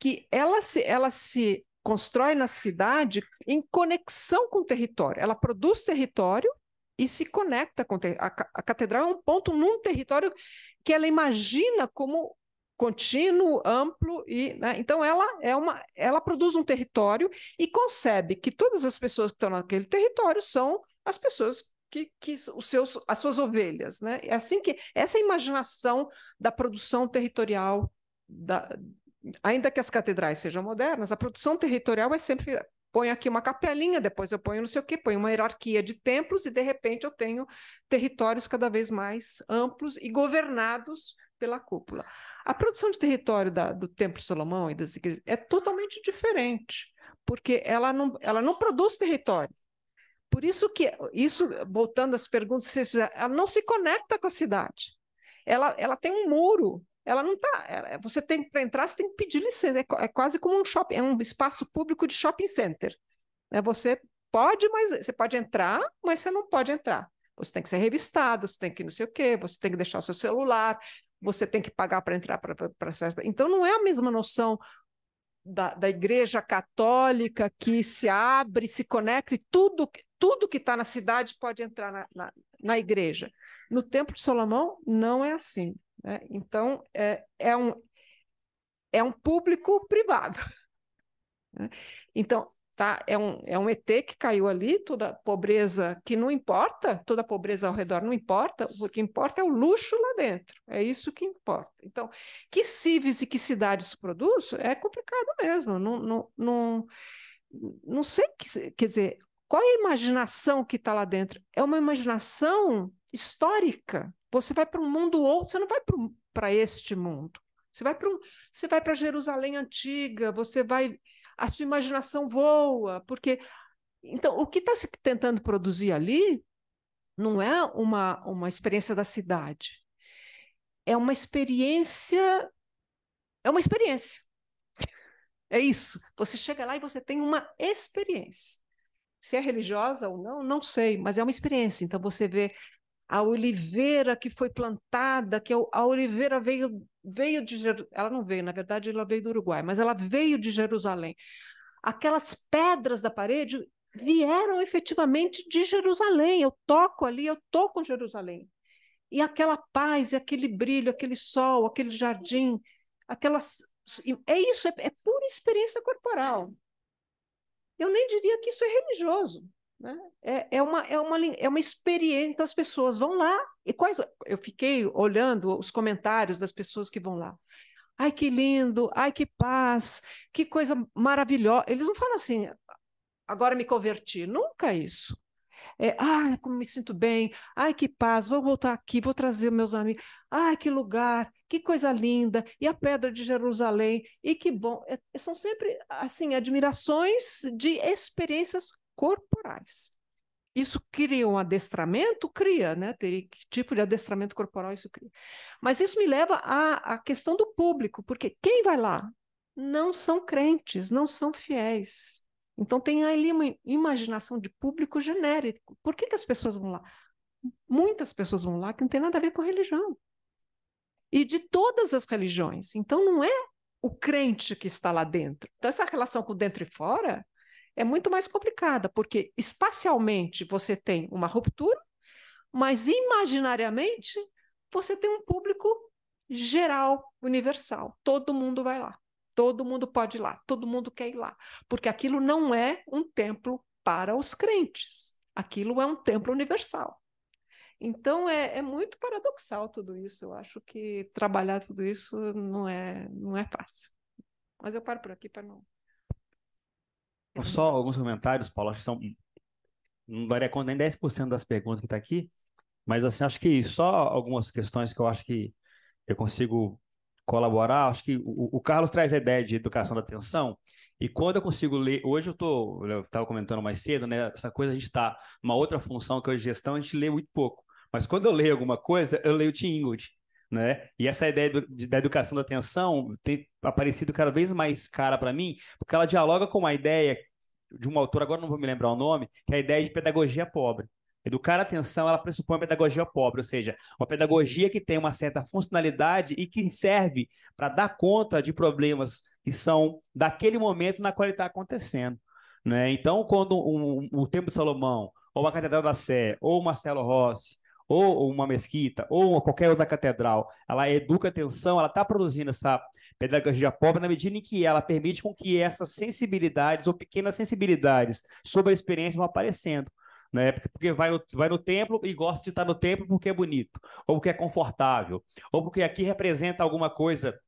Que ela se, ela se constrói na cidade em conexão com o território. Ela produz território e se conecta com ter... a, a catedral é um ponto num território que ela imagina como contínuo, amplo e né? então ela é uma ela produz um território e concebe que todas as pessoas que estão naquele território são as pessoas que, que os seus as suas ovelhas, né? É assim que essa é imaginação da produção territorial da, ainda que as catedrais sejam modernas, a produção territorial é sempre ponho aqui uma capelinha, depois eu ponho não sei o quê, ponho uma hierarquia de templos e de repente eu tenho territórios cada vez mais amplos e governados pela cúpula. A produção de território da, do Templo Salomão e das igrejas é totalmente diferente, porque ela não, ela não produz território. Por isso que, isso, voltando às perguntas que vocês fizeram, ela não se conecta com a cidade. Ela, ela tem um muro ela não tá. Você tem para entrar, você tem que pedir licença. É, é, quase como um shopping, é um espaço público de shopping center. Né? Você pode, mas você pode entrar, mas você não pode entrar. Você tem que ser revistado, você tem que não sei o quê, você tem que deixar o seu celular, você tem que pagar para entrar para certa. Então não é a mesma noção da, da igreja católica que se abre, se conecta e tudo, tudo que está na cidade pode entrar na, na, na igreja. No Templo de Salomão não é assim. Né? Então, é, é, um, é um público privado. [LAUGHS] Né? Então, tá, é, um, é um ET que caiu ali, toda pobreza que não importa, toda pobreza ao redor não importa, o que importa é o luxo lá dentro, é isso que importa. Então, que civis e que cidades produz é complicado mesmo, não, não, não, não sei, quer dizer, qual é a imaginação que está lá dentro? É uma imaginação histórica. Você vai para um mundo outro, você não vai para este mundo. Você vai para um, você vai para Jerusalém antiga, você vai a sua imaginação voa, porque então o que está se tentando produzir ali não é uma uma experiência da cidade. É uma experiência é uma experiência. É isso. Você chega lá e você tem uma experiência. Se é religiosa ou não, não sei, mas é uma experiência. Então você vê a oliveira que foi plantada, que é a oliveira veio, veio de Jerusalém. ela não veio, na verdade ela veio do Uruguai, mas ela veio de Jerusalém. Aquelas pedras da parede vieram efetivamente de Jerusalém. Eu toco ali, eu toco com Jerusalém. E aquela paz, e aquele brilho, aquele sol, aquele jardim, aquelas é isso, é, é pura experiência corporal. Eu nem diria que isso é religioso. Né? É, é, uma, é, uma, é uma experiência. Então, as pessoas vão lá. E quais? Eu fiquei olhando os comentários das pessoas que vão lá. Ai, que lindo! Ai, que paz! Que coisa maravilhosa! Eles não falam assim, agora me converti. Nunca isso. É, ai, como me sinto bem, ai, que paz, vou voltar aqui, vou trazer meus amigos, ai, que lugar, que coisa linda, e a pedra de Jerusalém, e que bom. É, são sempre, assim, admirações de experiências corporais. Isso cria um adestramento? Cria, né? Ter, que tipo de adestramento corporal isso cria? Mas isso me leva à, à questão do público, porque quem vai lá não são crentes, não são fiéis. Então tem ali uma imaginação de público genérico. Por que, que as pessoas vão lá? Muitas pessoas vão lá que não tem nada a ver com religião. E de todas as religiões. Então não é o crente que está lá dentro. Então essa relação com dentro e fora é muito mais complicada, porque espacialmente você tem uma ruptura, mas imaginariamente você tem um público geral, universal. Todo mundo vai lá, todo mundo pode ir lá, todo mundo quer ir lá, porque aquilo não é um templo para os crentes, aquilo é um templo universal. Então é, é muito paradoxal tudo isso. Eu acho que trabalhar tudo isso não é não é fácil. Mas eu paro por aqui para não só alguns comentários, Paulo, acho que são. Não daria conta nem 10% das perguntas que está aqui, mas assim, acho que só algumas questões que eu acho que eu consigo colaborar. Acho que o, o Carlos traz a ideia de educação da atenção, e quando eu consigo ler, hoje eu estou eu estava comentando mais cedo, né? Essa coisa a gente está, uma outra função que é a gestão, a gente lê muito pouco. Mas quando eu leio alguma coisa, eu leio o Tim Ingold né? E essa ideia do, de, da educação da atenção tem aparecido cada vez mais cara para mim, porque ela dialoga com uma ideia de um autor, agora não vou me lembrar o nome, que é a ideia de pedagogia pobre. Educar a atenção, ela pressupõe a pedagogia pobre, ou seja, uma pedagogia que tem uma certa funcionalidade e que serve para dar conta de problemas que são daquele momento na qual ele está acontecendo. Né? Então, quando um, um, o Tempo de Salomão, ou a Catedral da Sé, ou Marcelo Rossi, ou uma mesquita, ou qualquer outra catedral, ela educa a atenção, ela está produzindo essa pedagogia pobre na medida em que ela permite com que essas sensibilidades ou pequenas sensibilidades sobre a experiência vão aparecendo. Né? Porque vai no, vai no templo e gosta de estar no templo porque é bonito, ou porque é confortável, ou porque aqui representa alguma coisa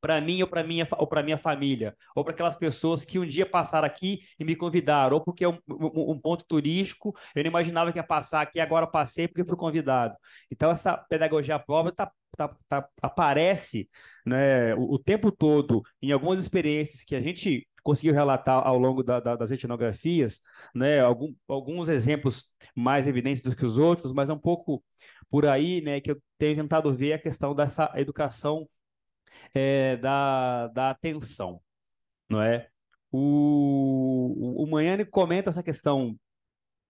para mim ou para minha ou para minha família, ou para aquelas pessoas que um dia passaram aqui e me convidaram, ou porque é um, um, ponto turístico, eu não imaginava que ia passar aqui, agora passei porque fui convidado. Então essa pedagogia própria tá, tá, tá, aparece, né, o, o, tempo todo em algumas experiências que a gente conseguiu relatar ao longo da, da, das etnografias, né, algum, alguns exemplos mais evidentes do que os outros, mas é um pouco por aí, né, que eu tenho tentado ver a questão dessa educação é, da, da atenção, não é? O, o, o Manhane comenta essa questão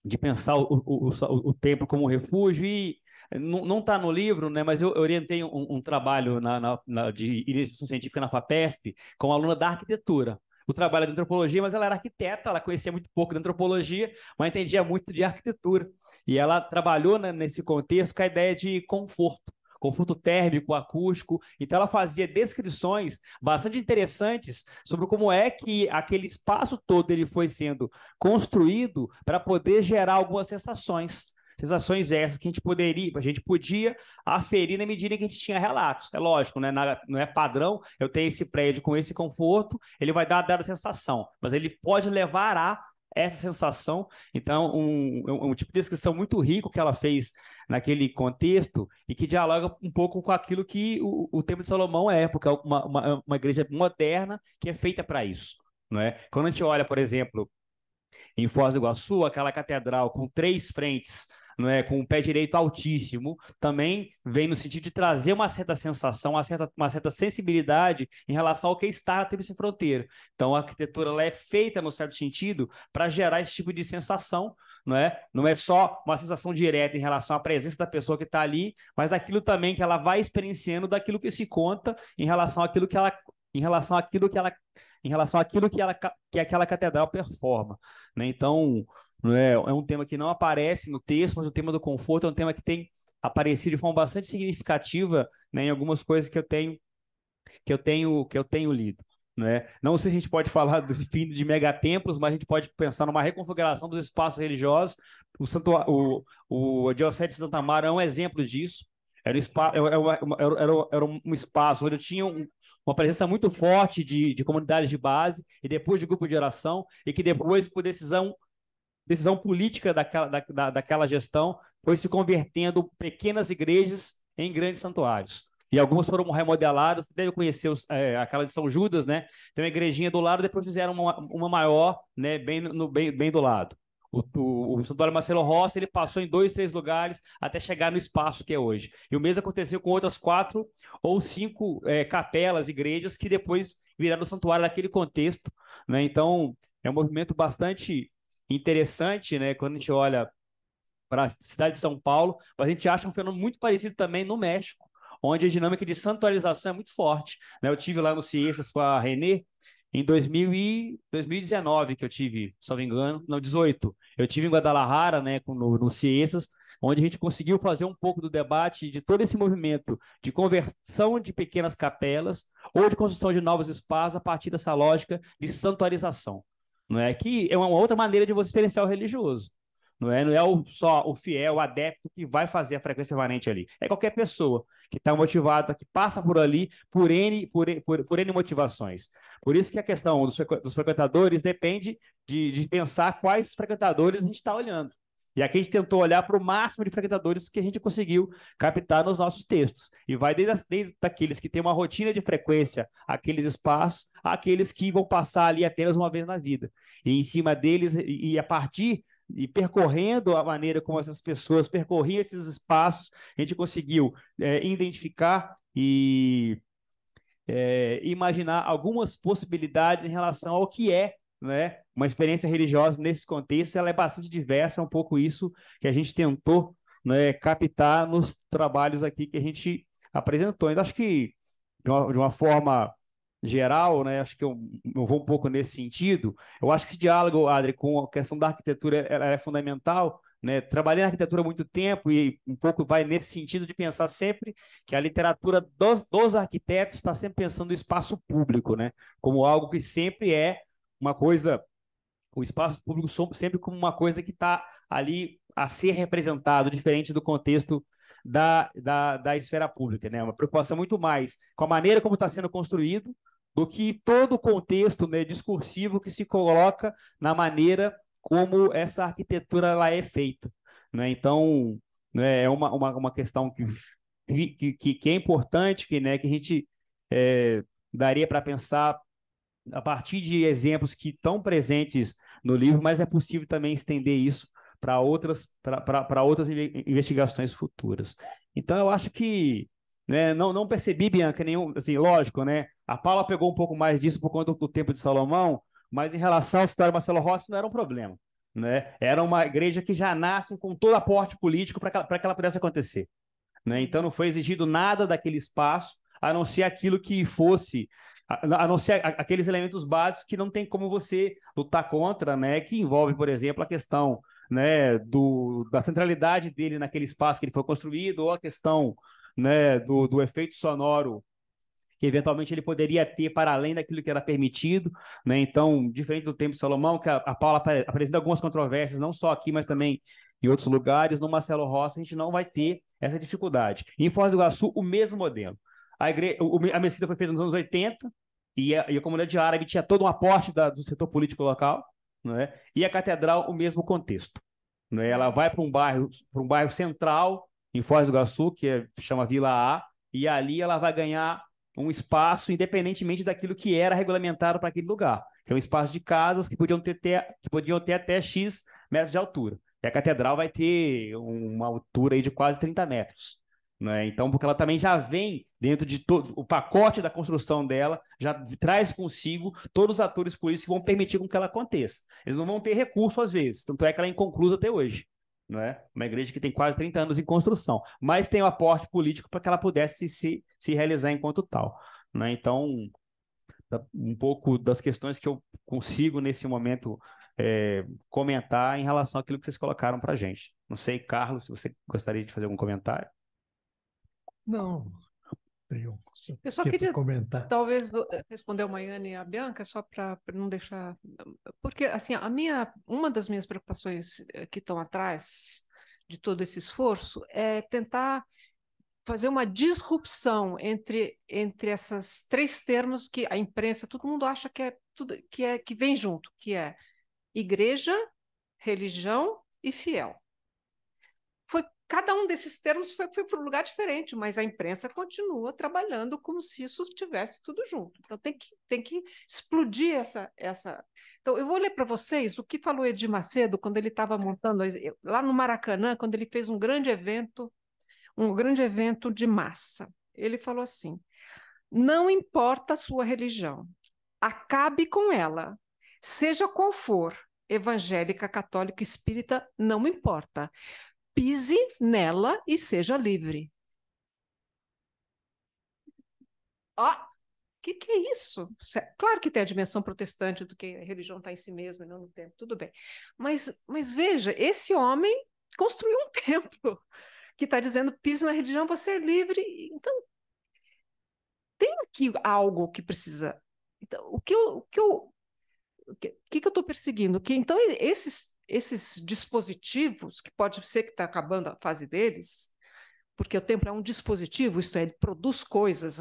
de pensar o, o, o, o templo como refúgio e não está no livro, né, mas eu orientei um, um trabalho na, na, na, de iniciação científica na FAPESP com uma aluna da arquitetura. O trabalho é de antropologia, mas ela era arquiteta, ela conhecia muito pouco de antropologia, mas entendia muito de arquitetura. E ela trabalhou né, nesse contexto com a ideia de conforto conforto térmico, acústico. Então ela fazia descrições bastante interessantes sobre como é que aquele espaço todo ele foi sendo construído para poder gerar algumas sensações sensações essas que a gente poderia, a gente podia aferir na medida em que a gente tinha relatos. É lógico, né? não é padrão, eu tenho esse prédio com esse conforto, ele vai dar a dada sensação, mas ele pode levar a essa sensação. Então, um, um, um tipo de descrição muito rico que ela fez naquele contexto e que dialoga um pouco com aquilo que o, o Templo de Salomão é, porque é uma, uma, uma igreja moderna que é feita para isso. Não é? Quando a gente olha, por exemplo, em Foz do Iguaçu, aquela catedral com três frentes não é, com o pé direito altíssimo, também vem no sentido de trazer uma certa sensação, uma certa, uma certa sensibilidade em relação ao que está a Tríplice fronteira. Então, a arquitetura ela é feita, no certo sentido, para gerar esse tipo de sensação, não é? Não é só uma sensação direta em relação à presença da pessoa que está ali, mas daquilo também que ela vai experienciando, daquilo que se conta em relação àquilo que ela, em relação àquilo que ela, em relação àquilo que ela, que aquela catedral performa, né? Então, é, é um tema que não aparece no texto, mas o tema do conforto é um tema que tem aparecido de forma bastante significativa né, em algumas coisas que eu tenho que eu tenho que eu tenho lido. Né? Não sei se a gente pode falar desse fim de megatemplos, mas a gente pode pensar numa reconfiguração dos espaços religiosos. O, Santo, o, o a Diocese de Santa Mara é um exemplo disso. Era um, espaço, era, uma, era, era um espaço onde tinha um, uma presença muito forte de, de comunidades de base, e depois de grupo de oração, e que depois, por decisão decisão política daquela, da, daquela gestão foi se convertendo pequenas igrejas em grandes santuários. E algumas foram remodeladas. Você deve conhecer os, é, aquela de São Judas, né? Tem uma igrejinha do lado, depois fizeram uma, uma maior, né? Bem, no, bem, bem do lado. O, o, o Santuário Marcelo Rossi ele passou em dois, três lugares até chegar no espaço que é hoje. E o mesmo aconteceu com outras quatro ou cinco é, capelas, igrejas que depois viraram santuário naquele contexto. Né? Então, é um movimento bastante interessante né? quando a gente olha para a cidade de São Paulo, mas a gente acha um fenômeno muito parecido também no México onde a dinâmica de santuarização é muito forte. Né? Eu tive lá no Ciências com a Renê em 2000 e 2019 que eu tive, se não me engano, não 18. Eu tive em Guadalajara, né, no, no Ciências, onde a gente conseguiu fazer um pouco do debate de todo esse movimento de conversão de pequenas capelas ou de construção de novos espaços a partir dessa lógica de santuarização. Não é que é uma outra maneira de você experienciar o religioso. Não é, não é o, só o fiel, o adepto que vai fazer a frequência permanente ali. É qualquer pessoa que está motivada, que passa por ali por N, por, por, por N motivações. Por isso que a questão dos, dos frequentadores depende de, de pensar quais frequentadores a gente está olhando. E aqui a gente tentou olhar para o máximo de frequentadores que a gente conseguiu captar nos nossos textos. E vai desde, desde aqueles que têm uma rotina de frequência, aqueles espaços, aqueles que vão passar ali apenas uma vez na vida. E em cima deles, e a partir e percorrendo a maneira como essas pessoas percorriam esses espaços, a gente conseguiu é, identificar e é, imaginar algumas possibilidades em relação ao que é né, uma experiência religiosa nesse contexto. Ela é bastante diversa, é um pouco isso que a gente tentou né, captar nos trabalhos aqui que a gente apresentou. Então, acho que, de uma, de uma forma geral, né? Acho que eu, eu, vou um pouco nesse sentido. Eu acho que esse diálogo, Adri, com a questão da arquitetura é, ela é fundamental. Né? Trabalhei na arquitetura há muito tempo e um pouco vai nesse sentido de pensar sempre que a literatura dos, dos arquitetos está sempre pensando no espaço público, né? Como algo que sempre é uma coisa, o espaço público sempre como uma coisa que está ali a ser representado, diferente do contexto da, da, da esfera pública, né? Uma preocupação muito mais com a maneira como está sendo construído do que todo o contexto né, discursivo que se coloca na maneira como essa arquitetura lá é feita. Né? Então, né, é uma, uma, uma questão que, que, que é importante, que, né, que a gente é, daria para pensar a partir de exemplos que estão presentes no livro, mas é possível também estender isso para outras, outras investigações futuras. Então, eu acho que né, não, não percebi, Bianca, nenhum. Assim, lógico, né? A Paula pegou um pouco mais disso por conta do tempo de Salomão, mas em relação ao história Marcelo Rossi, não era um problema. Né? Era uma igreja que já nasce com todo aporte político para que, que, ela pudesse acontecer. Né? Então, não foi exigido nada daquele espaço, a não ser aquilo que fosse a não ser aqueles elementos básicos que não tem como você lutar contra, né? Que envolve, por exemplo, a questão né, do, da centralidade dele naquele espaço que ele foi construído, ou a questão né, do, do efeito sonoro que eventualmente ele poderia ter para além daquilo que era permitido, né? Então, diferente do tempo de Salomão, que a, a Paula apresenta algumas controvérsias, não só aqui, mas também em outros lugares, no Marcelo Rossi a gente não vai ter essa dificuldade. Em Foz do Iguaçu, o mesmo modelo. A, igreja, a mesquita foi feita nos anos 80 e a, e a comunidade árabe tinha todo um aporte da, do setor político local, não é? E a catedral, o mesmo contexto. Não é? Ela vai para um bairro, para um bairro central em Foz do Iguaçu, que é, chama Vila A, e ali ela vai ganhar um espaço independentemente daquilo que era regulamentado para aquele lugar, que é um espaço de casas que podiam ter, até que podiam ter até X metros de altura. E a catedral vai ter uma altura aí de quase 30 metros. Né? Então, porque ela também já vem dentro de todo o pacote da construção dela, já traz consigo todos os atores políticos que vão permitir com que ela aconteça. Eles não vão ter recurso às vezes, tanto é que ela é inconclusa até hoje. é Uma igreja que tem quase 30 anos em construção, mas tem o um aporte político para que ela pudesse se, se realizar enquanto tal. Né? Então, um pouco das questões que eu consigo nesse momento é, comentar em relação àquilo que vocês colocaram para gente. Não sei, Carlos, se você gostaria de fazer algum comentário. Não, tenho. eu só é queria comentar. talvez eh, responder o Maiane e a Bianca só para não deixar, porque assim a minha uma das minhas preocupações eh, que estão atrás de todo esse esforço é tentar fazer uma disrupção entre entre essas três termos que a imprensa todo mundo acha que é tudo que é que vem junto, que é igreja, religião e fiel. Cada um desses termos foi, foi para um lugar diferente, mas a imprensa continua trabalhando como se isso tivesse tudo junto. Então tem que, tem que explodir essa, essa. Então eu vou ler para vocês o que falou Edir Macedo quando ele estava montando lá no Maracanã, quando ele fez um grande evento, um grande evento de massa. Ele falou assim: não importa a sua religião, acabe com ela, seja qual for evangélica, católica, espírita, não importa pise nela e seja livre. Ó, oh, que que é isso? Claro que tem a dimensão protestante do que a religião está em si mesma e não no templo, tudo bem. Mas, mas veja, esse homem construiu um [LAUGHS] templo que está dizendo pise na religião, você é livre. Então, tem aqui algo que precisa. Então, o que eu, o que eu o que, que, eu estou perseguindo? Que então esses esses dispositivos, que pode ser que está acabando a fase deles, porque o templo é um dispositivo, isto é, ele produz coisas,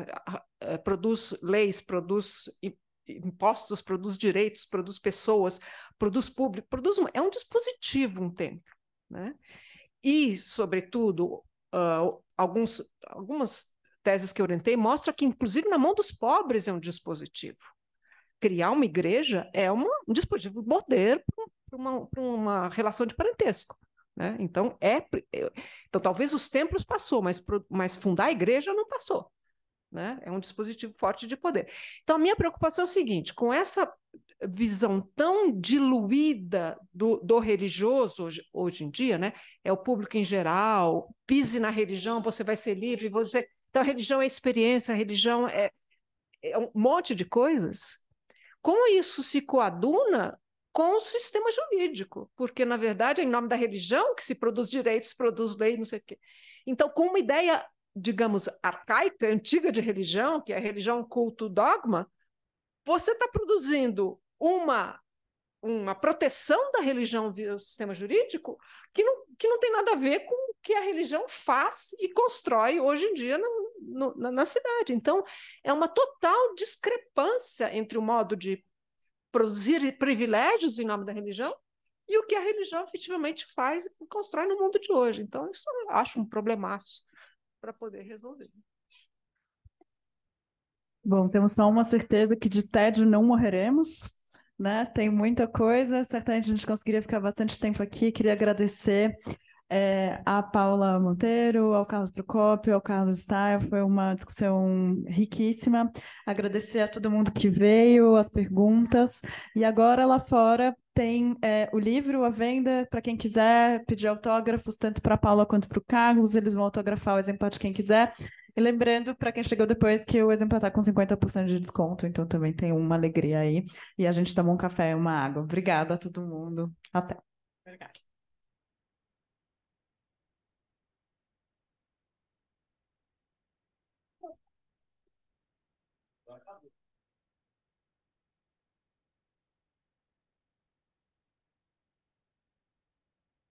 é, produz leis, produz impostos, produz direitos, produz pessoas, produz público, produz um, é um dispositivo um templo, né? E, sobretudo, uh, alguns, algumas teses que orientei mostram que, inclusive, na mão dos pobres é um dispositivo. Criar uma igreja é uma, um dispositivo de poder para um para uma, uma, relação de parentesco. Né? Então, é, é então, talvez os templos passou, mas, mas fundar a igreja não passou. Né? É um dispositivo forte de poder. Então, a minha preocupação é o seguinte: com essa visão tão diluída do, do religioso hoje, hoje, em dia, né? é o público em geral, pise na religião, você vai ser livre, você. Então, a religião é experiência, a religião é, é um monte de coisas. Como isso se coaduna com o sistema jurídico, porque, na verdade, é em nome da religião que se produz direitos, se produz lei, não sei o quê. Então, com uma ideia, digamos, arcaica, antiga de religião, que é a religião culto dogma, você está produzindo uma uma proteção da religião via sistema jurídico que não, que não tem nada a ver com o que a religião faz e constrói hoje em dia no, na, na cidade. Então, é uma total discrepância entre o modo de produzir privilégios em nome da religião e o que a religião efetivamente faz e constrói no mundo de hoje. Então, isso eu acho um problemaço para poder resolver. Bom, temos só uma certeza que de tédio não morreremos, né? Tem muita coisa, certamente a gente conseguiria ficar bastante tempo aqui. Queria agradecer é, a Paula Monteiro, ao Carlos Procopio, ao Carlos Steyer. Foi uma discussão riquíssima. Agradecer a todo mundo que veio, as perguntas. E agora lá fora tem é, o livro à venda para quem quiser pedir autógrafos, tanto para a Paula quanto para o Carlos. Eles vão autografar o exemplar de quem quiser. E lembrando, para quem chegou depois, que o exemplar está com 50% de desconto, então também tem uma alegria aí. E a gente tomou um café e uma água. Obrigada a todo mundo. Até. Obrigada.